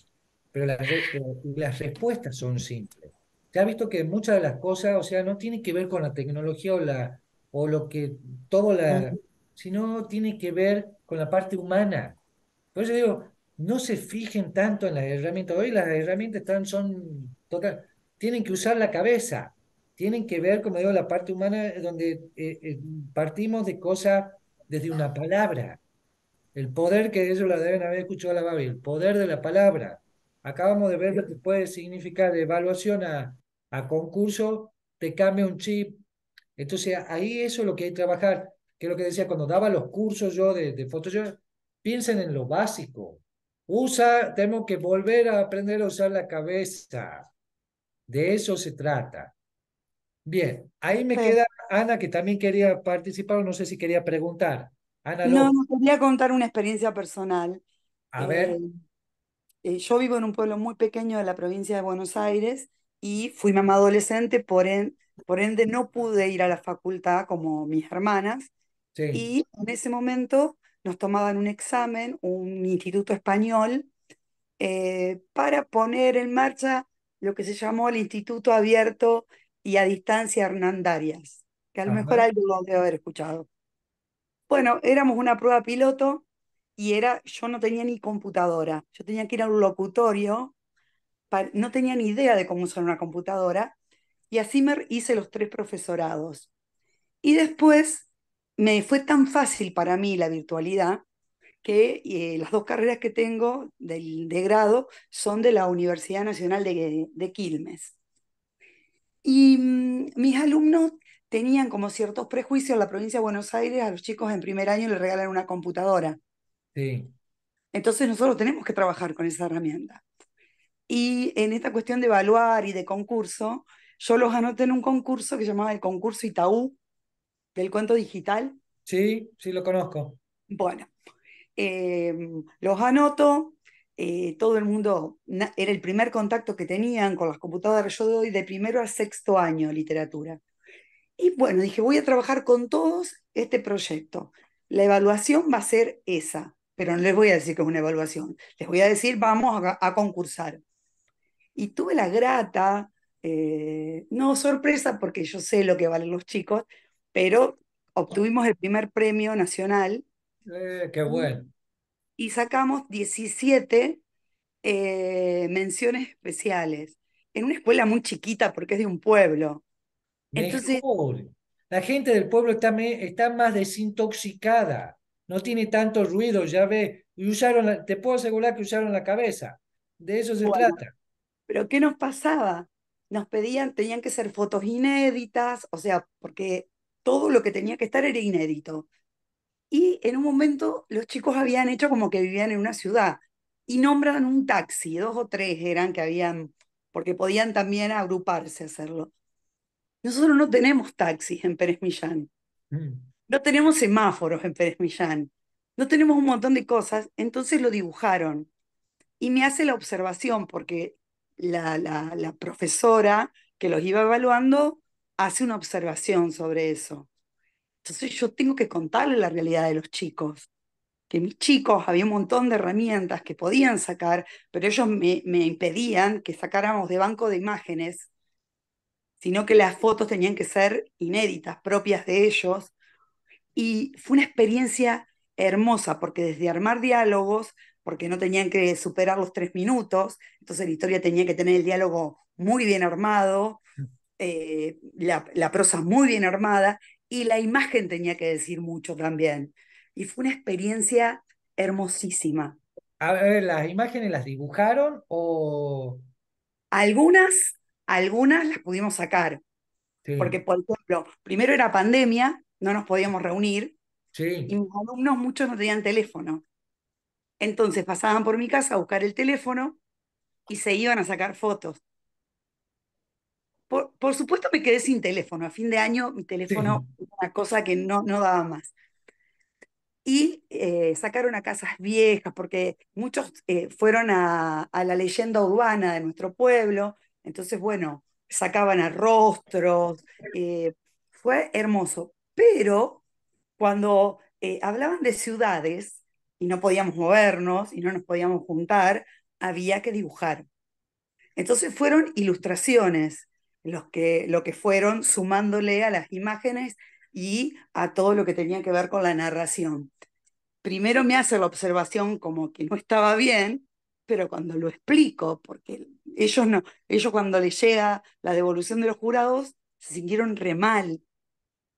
pero eh, las, respuestas son simples. Se ha visto que muchas de las cosas, o sea, no tienen que ver con la tecnología o, la, o lo que todo la... sino tiene que ver con la parte humana. Por eso digo, no se fijen tanto en las herramientas. Hoy las herramientas están, son total tienen que usar la cabeza, tienen que ver, como digo, la parte humana donde eh, eh, partimos de cosas desde una palabra. El poder que ellos la deben haber escuchado a la el poder de la palabra. Acabamos de ver lo que puede significar de evaluación a, a concurso, te cambia un chip. Entonces ahí eso es lo que hay que trabajar, que es lo que decía cuando daba los cursos yo de, Photoshop, piensen en lo básico. Usa, tenemos que volver a aprender a usar la cabeza de eso se trata. Bien, ahí me queda Ana, que también quería participar, o no sé si quería preguntar. Ana no, no, quería contar una experiencia personal. A ver. Eh, eh, yo vivo en un pueblo muy pequeño de la provincia de Buenos Aires y fui mamá adolescente, por, por ende no pude ir a la facultad como mis hermanas. Y en ese momento nos tomaban un examen, un instituto español, eh, para poner en marcha lo que se llamó el Instituto Abierto y a Distancia Hernandarias, que a lo mejor hay lo debe haber escuchado. Bueno, éramos una prueba piloto y era, yo no tenía ni computadora, yo tenía que ir a un locutorio, no tenía ni idea de cómo usar una computadora, y así me hice los tres profesorados. Y después me fue tan fácil para mí la virtualidad que eh, las dos carreras que tengo de grado son de la Universidad Nacional de, Quilmes. Y mm, mis alumnos tenían como ciertos prejuicios en la provincia de Buenos Aires, a los chicos en primer año les regalan una computadora. Sí. Entonces nosotros tenemos que trabajar con esa herramienta. Y en esta cuestión de evaluar y de concurso, yo los anoté en un concurso que se llamaba el concurso Itaú del cuento digital. Sí, sí, lo conozco. Bueno, Em, los anoto, eh, todo el mundo, era el primer contacto que tenían con las computadoras, yo doy de primero a sexto año literatura. Y bueno, dije, voy a trabajar con todos este proyecto. La evaluación va a ser esa, pero no les voy a decir que es una evaluación, les voy a decir, vamos a, concursar. Y tuve la grata, eh, no sorpresa, porque yo sé lo que valen los chicos, pero obtuvimos el primer premio nacional eh, qué bueno. Y sacamos 17 eh, menciones especiales en una escuela muy chiquita porque es de un pueblo. la gente del pueblo está, está más desintoxicada, no tiene tanto ruido, ya ve, y usaron te puedo asegurar que usaron la cabeza, de eso se trata. Pero ¿qué nos pasaba? Nos pedían, tenían que ser fotos inéditas, o sea, porque todo lo que tenía que estar era inédito y en un momento los chicos habían hecho como que vivían en una ciudad y nombran un taxi, dos o tres eran que habían, porque podían también agruparse a hacerlo. Nosotros no tenemos taxis en Pérez Millán, mm. no tenemos semáforos en Pérez Millán, no tenemos un montón de cosas, entonces lo dibujaron. Y me hace la observación, porque la, la profesora que los iba evaluando hace una observación sobre eso. Entonces yo tengo que contarle la realidad de los chicos, que mis chicos había un montón de herramientas que podían sacar, pero ellos me, me impedían que sacáramos de banco de imágenes, sino que las fotos tenían que ser inéditas, propias de ellos. Y fue una experiencia hermosa, porque desde armar diálogos, porque no tenían que superar los tres minutos, entonces la historia tenía que tener el diálogo muy bien armado, mm. eh, la, la, prosa muy bien armada, y la imagen tenía que decir mucho también. Y fue una experiencia hermosísima. A ver, ¿las imágenes las dibujaron o...? Algunas, algunas las pudimos sacar. Porque, por ejemplo, primero era pandemia, no nos podíamos reunir. Y mis alumnos, muchos no tenían teléfono. Entonces pasaban por mi casa a buscar el teléfono y se iban a sacar fotos. Por, supuesto me quedé sin teléfono. A fin de año mi teléfono era una cosa que no, no daba más. Y eh, sacaron a casas viejas, porque muchos eh, fueron a, la leyenda urbana de nuestro pueblo. Entonces, bueno, sacaban a rostros. Eh, fue hermoso. Pero cuando hablaban de ciudades y no podíamos movernos y no nos podíamos juntar, había que dibujar. Entonces fueron ilustraciones los que, lo que fueron sumándole a las imágenes y a todo lo que tenía que ver con la narración. Primero me hace la observación como que no estaba bien, pero cuando lo explico, porque ellos no, ellos cuando les llega la devolución de los jurados se sintieron re mal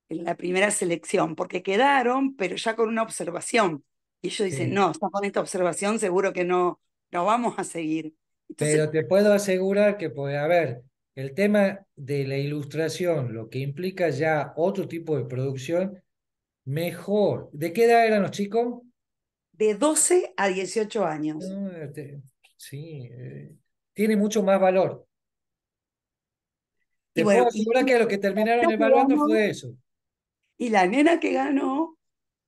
en la primera selección, porque quedaron, pero ya con una observación. Y ellos dicen, no, con esta observación seguro que no, vamos a seguir. pero te puedo asegurar que, puede haber el tema de la ilustración, lo que implica ya otro tipo de producción, mejor. ¿De qué edad eran los chicos? De 12 a 18 años. Ah, sí, eh, tiene mucho más valor. bueno, que lo que terminaron evaluando fue eso. Y la nena que ganó,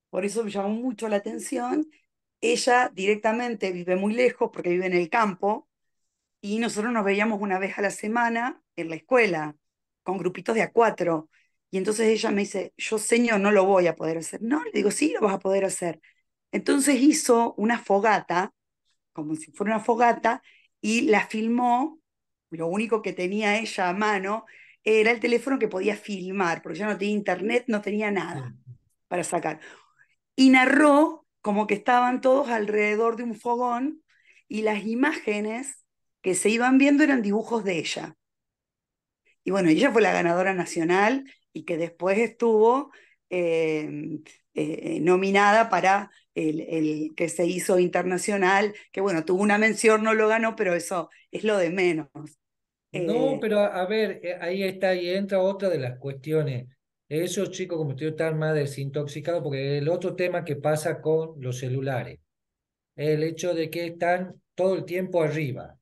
por eso me llamó mucho la atención, ella directamente vive muy lejos porque vive en el campo, y nosotros nos veíamos una vez a la semana en la escuela, con grupitos de a cuatro. Y entonces ella me dice, yo señor no lo voy a poder hacer. No, le digo, sí, lo vas a poder hacer. Entonces hizo una fogata, como si fuera una fogata, y la filmó. Lo único que tenía ella a mano era el teléfono que podía filmar, porque ya no tenía internet, no tenía nada para sacar. Y narró como que estaban todos alrededor de un fogón y las imágenes que se iban viendo eran dibujos de ella. Y bueno, ella fue la ganadora nacional y que después estuvo eh, eh, nominada para el, el, que se hizo internacional, que bueno, tuvo una mención, no lo ganó, pero eso es lo de menos. no, eh, pero a, ver, ahí está, y entra otra de las cuestiones. Esos chicos, como estoy tan más desintoxicado porque el otro tema que pasa con los celulares, el hecho de que están todo el tiempo arriba.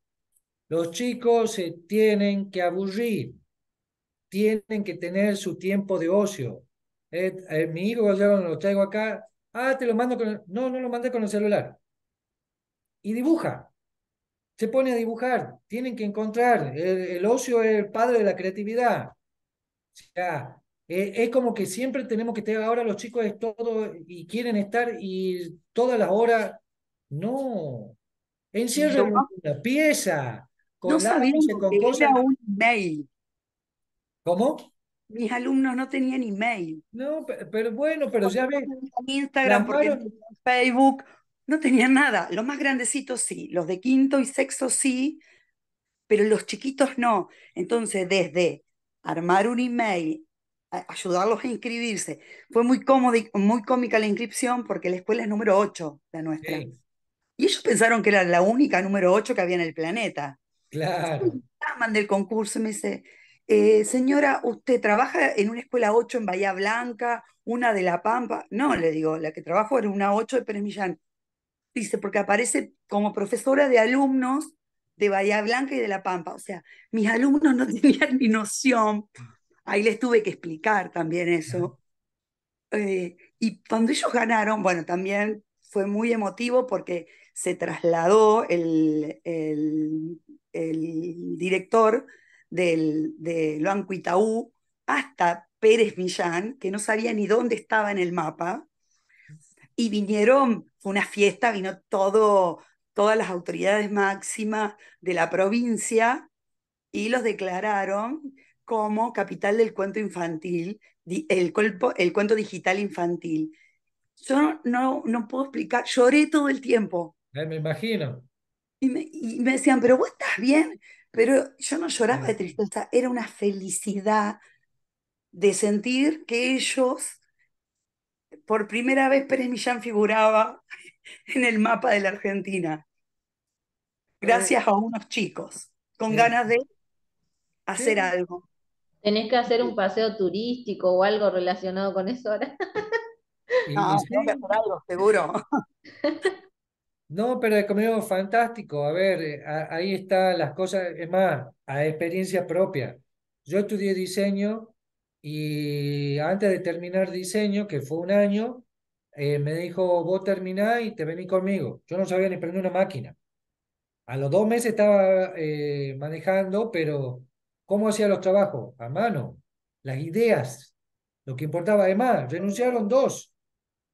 Los chicos se tienen que aburrir, tienen que tener su tiempo de ocio. Eh, eh, mi hijo, lo traigo acá, ah, te lo mando con... El... No, no lo mandé con el celular. Y dibuja, se pone a dibujar, tienen que encontrar, el, ocio es el padre de la creatividad. O sea, e, es como que siempre tenemos que tener, ahora los chicos es todo y quieren estar y todas las horas, no, encierren una pieza, no sabíamos un mail. ¿Cómo? Mis alumnos no tenían email. No, pero, bueno, pero porque ya ves. Instagram, porque Facebook, no tenían nada. Los más grandecitos sí, los de quinto y sexto sí, pero los chiquitos no. Entonces, desde armar un email, ayudarlos a inscribirse, fue muy cómodo muy cómica la inscripción porque la escuela es número 8, la nuestra. Y ellos pensaron que era la única número 8 que había en el planeta. Claro. Me llaman del concurso me dice, eh, señora, ¿usted trabaja en una escuela 8 en Bahía Blanca, una de La Pampa? No, le digo, la que trabajo era una 8 de Pérez Millán. Dice, porque aparece como profesora de alumnos de Bahía Blanca y de La Pampa. O sea, mis alumnos no tenían ni noción. Ahí les tuve que explicar también eso. Eh, y cuando ellos ganaron, bueno, también fue muy emotivo porque se trasladó el, el el director del, de Luan Cuitaú hasta Pérez Millán, que no sabía ni dónde estaba en el mapa, y vinieron, fue una fiesta, vino todo, todas las autoridades máximas de la provincia y los declararon como capital del cuento infantil, el, el cuento digital infantil. Yo no, no, puedo explicar, lloré todo el tiempo. Eh, me imagino. Y me, decían, pero vos estás bien, pero yo no lloraba de tristeza, era una felicidad de sentir que ellos, por primera vez Pérez Millán figuraba en el mapa de la Argentina, gracias a unos chicos, con ganas de hacer algo. Tenés que hacer un paseo turístico o algo relacionado con eso ahora. No, tengo algo, seguro. No, pero he es fantástico. A ver, eh, ahí están las cosas, es más, a experiencia propia. Yo estudié diseño y antes de terminar diseño, que fue un año, eh, me dijo, vos terminá y te venís conmigo. Yo no sabía ni prender una máquina. A los dos meses estaba eh, manejando, pero ¿cómo hacía los trabajos? A mano, las ideas, lo que importaba. Además, renunciaron dos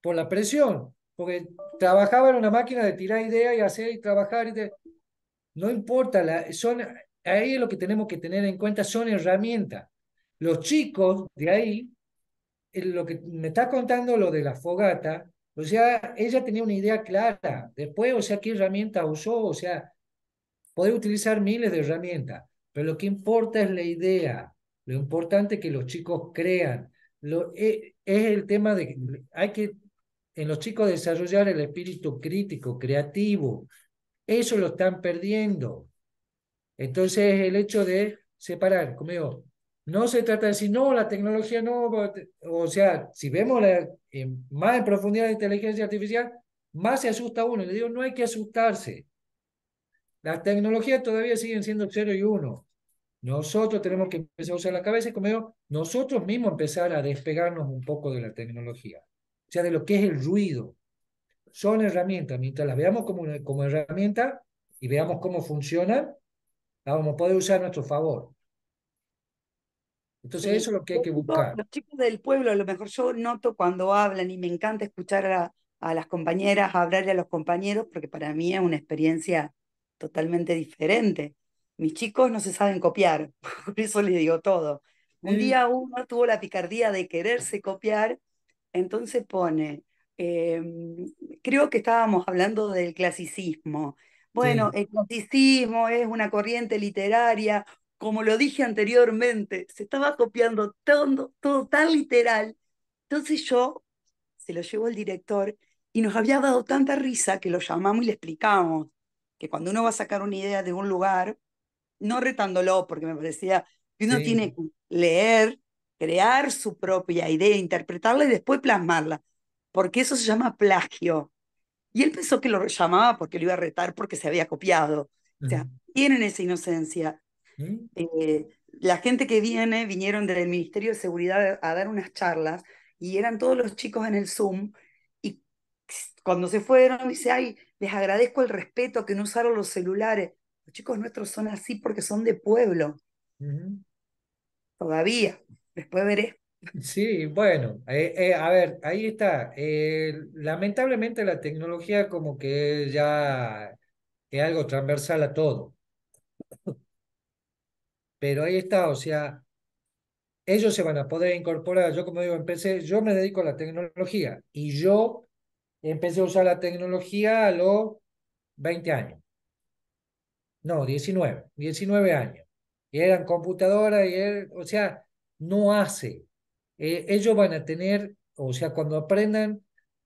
por la presión porque trabajaba en una máquina de tirar ideas y hacer y trabajar. No importa, la, son, ahí lo que tenemos que tener en cuenta son herramientas. Los chicos de ahí, eh, lo que me está contando lo de la fogata, o sea, ella tenía una idea clara. Después, o sea, qué herramienta usó, o sea, puede utilizar miles de herramientas, pero lo que importa es la idea, lo importante es que los chicos crean. Lo, es, eh, es el tema de que hay que en los chicos desarrollar el espíritu crítico, creativo. Eso lo están perdiendo. Entonces, el hecho de separar, digo, no se trata de decir, no, la tecnología no, o sea, si vemos más en profundidad la inteligencia artificial, más se asusta uno. Le digo, no hay que asustarse. Las tecnologías todavía siguen siendo cero y uno. Nosotros tenemos que empezar a usar la cabeza y, como digo, nosotros mismos empezar a despegarnos un poco de la tecnología o sea, de lo que es el ruido. Son herramientas, mientras las veamos como, como herramienta y veamos cómo funcionan, las vamos a poder usar a nuestro favor. Entonces eso es lo que hay que buscar. Los chicos del pueblo, a lo mejor yo noto cuando hablan y me encanta escuchar a, las compañeras, hablarle a los compañeros, porque para mí es una experiencia totalmente diferente. Mis chicos no se saben copiar, por eso les digo todo. Un día uno tuvo la picardía de quererse copiar entonces pone, em, creo que estábamos hablando del clasicismo. Bueno, el clasicismo es una corriente literaria, como lo dije anteriormente, se estaba copiando todo, tan literal. Entonces yo se lo llevo al director y nos había dado tanta risa que lo llamamos y le explicamos que cuando uno va a sacar una idea de un lugar, no retándolo, porque me parecía que uno tiene que leer, crear su propia idea, interpretarla y después plasmarla, porque eso se llama plagio. Y él pensó que lo llamaba porque lo iba a retar porque se había copiado. O sea, tienen esa inocencia. Mm. Eh, la gente que viene, vinieron del Ministerio de Seguridad a dar unas charlas y eran todos los chicos en el Zoom y cuando se fueron dice, ay, les agradezco el respeto que no usaron los celulares. Los chicos nuestros son así porque son de pueblo. Todavía. Después veré. Sí, bueno, eh, eh, a ver, ahí está. Eh, lamentablemente la tecnología como que ya es algo transversal a todo. Pero ahí está, o sea, ellos se van a poder incorporar. Yo como digo, empecé, yo me dedico a la tecnología y yo empecé a usar la tecnología a los 20 años. No, 19, 19 años. Y eran computadoras y, él er, o sea, no hace. Eh, ellos van a tener, o sea, cuando aprendan,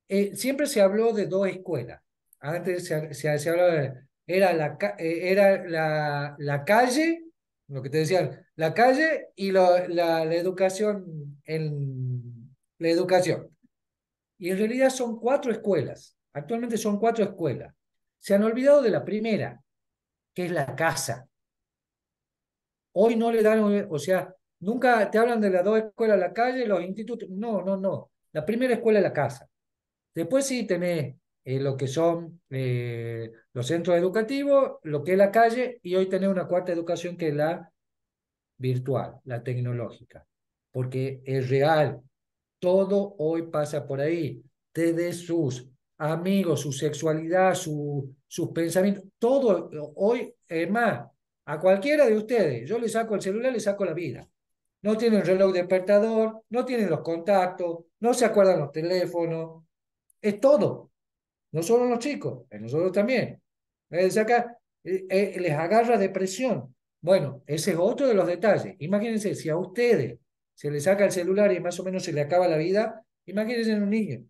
eh, siempre se habló de dos escuelas. Antes se, hablaba de, era, la, eh, era la, la, calle, lo que te decían, la calle y la, la, educación en la educación. Y en realidad son cuatro escuelas. Actualmente son cuatro escuelas. Se han olvidado de la primera, que es la casa. Hoy no le dan, o sea, Nunca te hablan de las dos escuelas, la calle, los institutos. No, no, no. La primera escuela es la casa. Después sí tenés eh, lo que son eh, los centros educativos, lo que es la calle, y hoy tenés una cuarta educación que es la virtual, la tecnológica, porque es real. Todo hoy pasa por ahí, desde sus amigos, su sexualidad, su, sus pensamientos, todo hoy, es más, a cualquiera de ustedes, yo le saco el celular, le saco la vida no tienen reloj despertador, no tienen los contactos, no se acuerdan los teléfonos, es todo. No solo los chicos, en nosotros también. acá, eh, eh, les agarra depresión. Bueno, ese es otro de los detalles. Imagínense, si a ustedes se les saca el celular y más o menos se le acaba la vida, imagínense en un niño,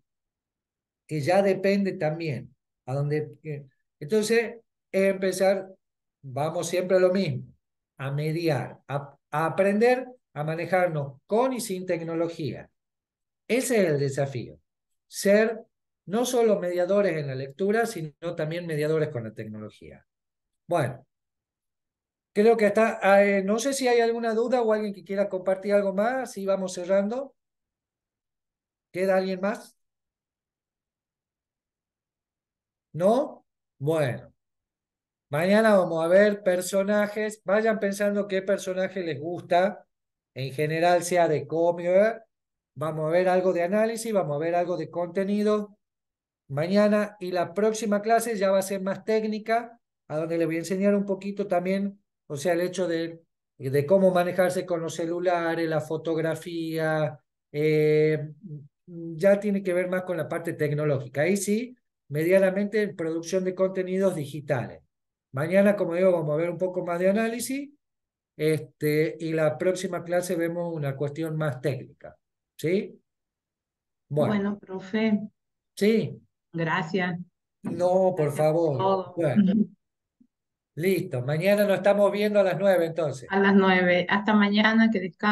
que ya depende también a dónde. Eh, entonces, es empezar, vamos siempre a lo mismo, a mediar, a aprender a manejarnos con y sin tecnología. Ese es el desafío, ser no solo mediadores en la lectura, sino también mediadores con la tecnología. Bueno, creo que está, eh, no sé si hay alguna duda o alguien que quiera compartir algo más, si vamos cerrando. ¿Queda alguien más? ¿No? Bueno. Mañana vamos a ver personajes. Vayan pensando qué personaje les gusta en general sea de cómic, vamos a ver algo de análisis, vamos a ver algo de contenido mañana y la próxima clase ya va a ser más técnica, a donde le voy a enseñar un poquito también, o sea, el hecho de, de cómo manejarse con los celulares, la fotografía, eh, ya tiene que ver más con la parte tecnológica. Ahí sí, medianamente en producción de contenidos digitales. Mañana, como digo, vamos a ver un poco más de análisis este, y la próxima clase vemos una cuestión más técnica. ¿Sí? Bueno, profe. Sí. Gracias. No, por favor. Listo. Mañana nos estamos viendo a las nueve entonces. A las nueve. Hasta mañana, que descansen.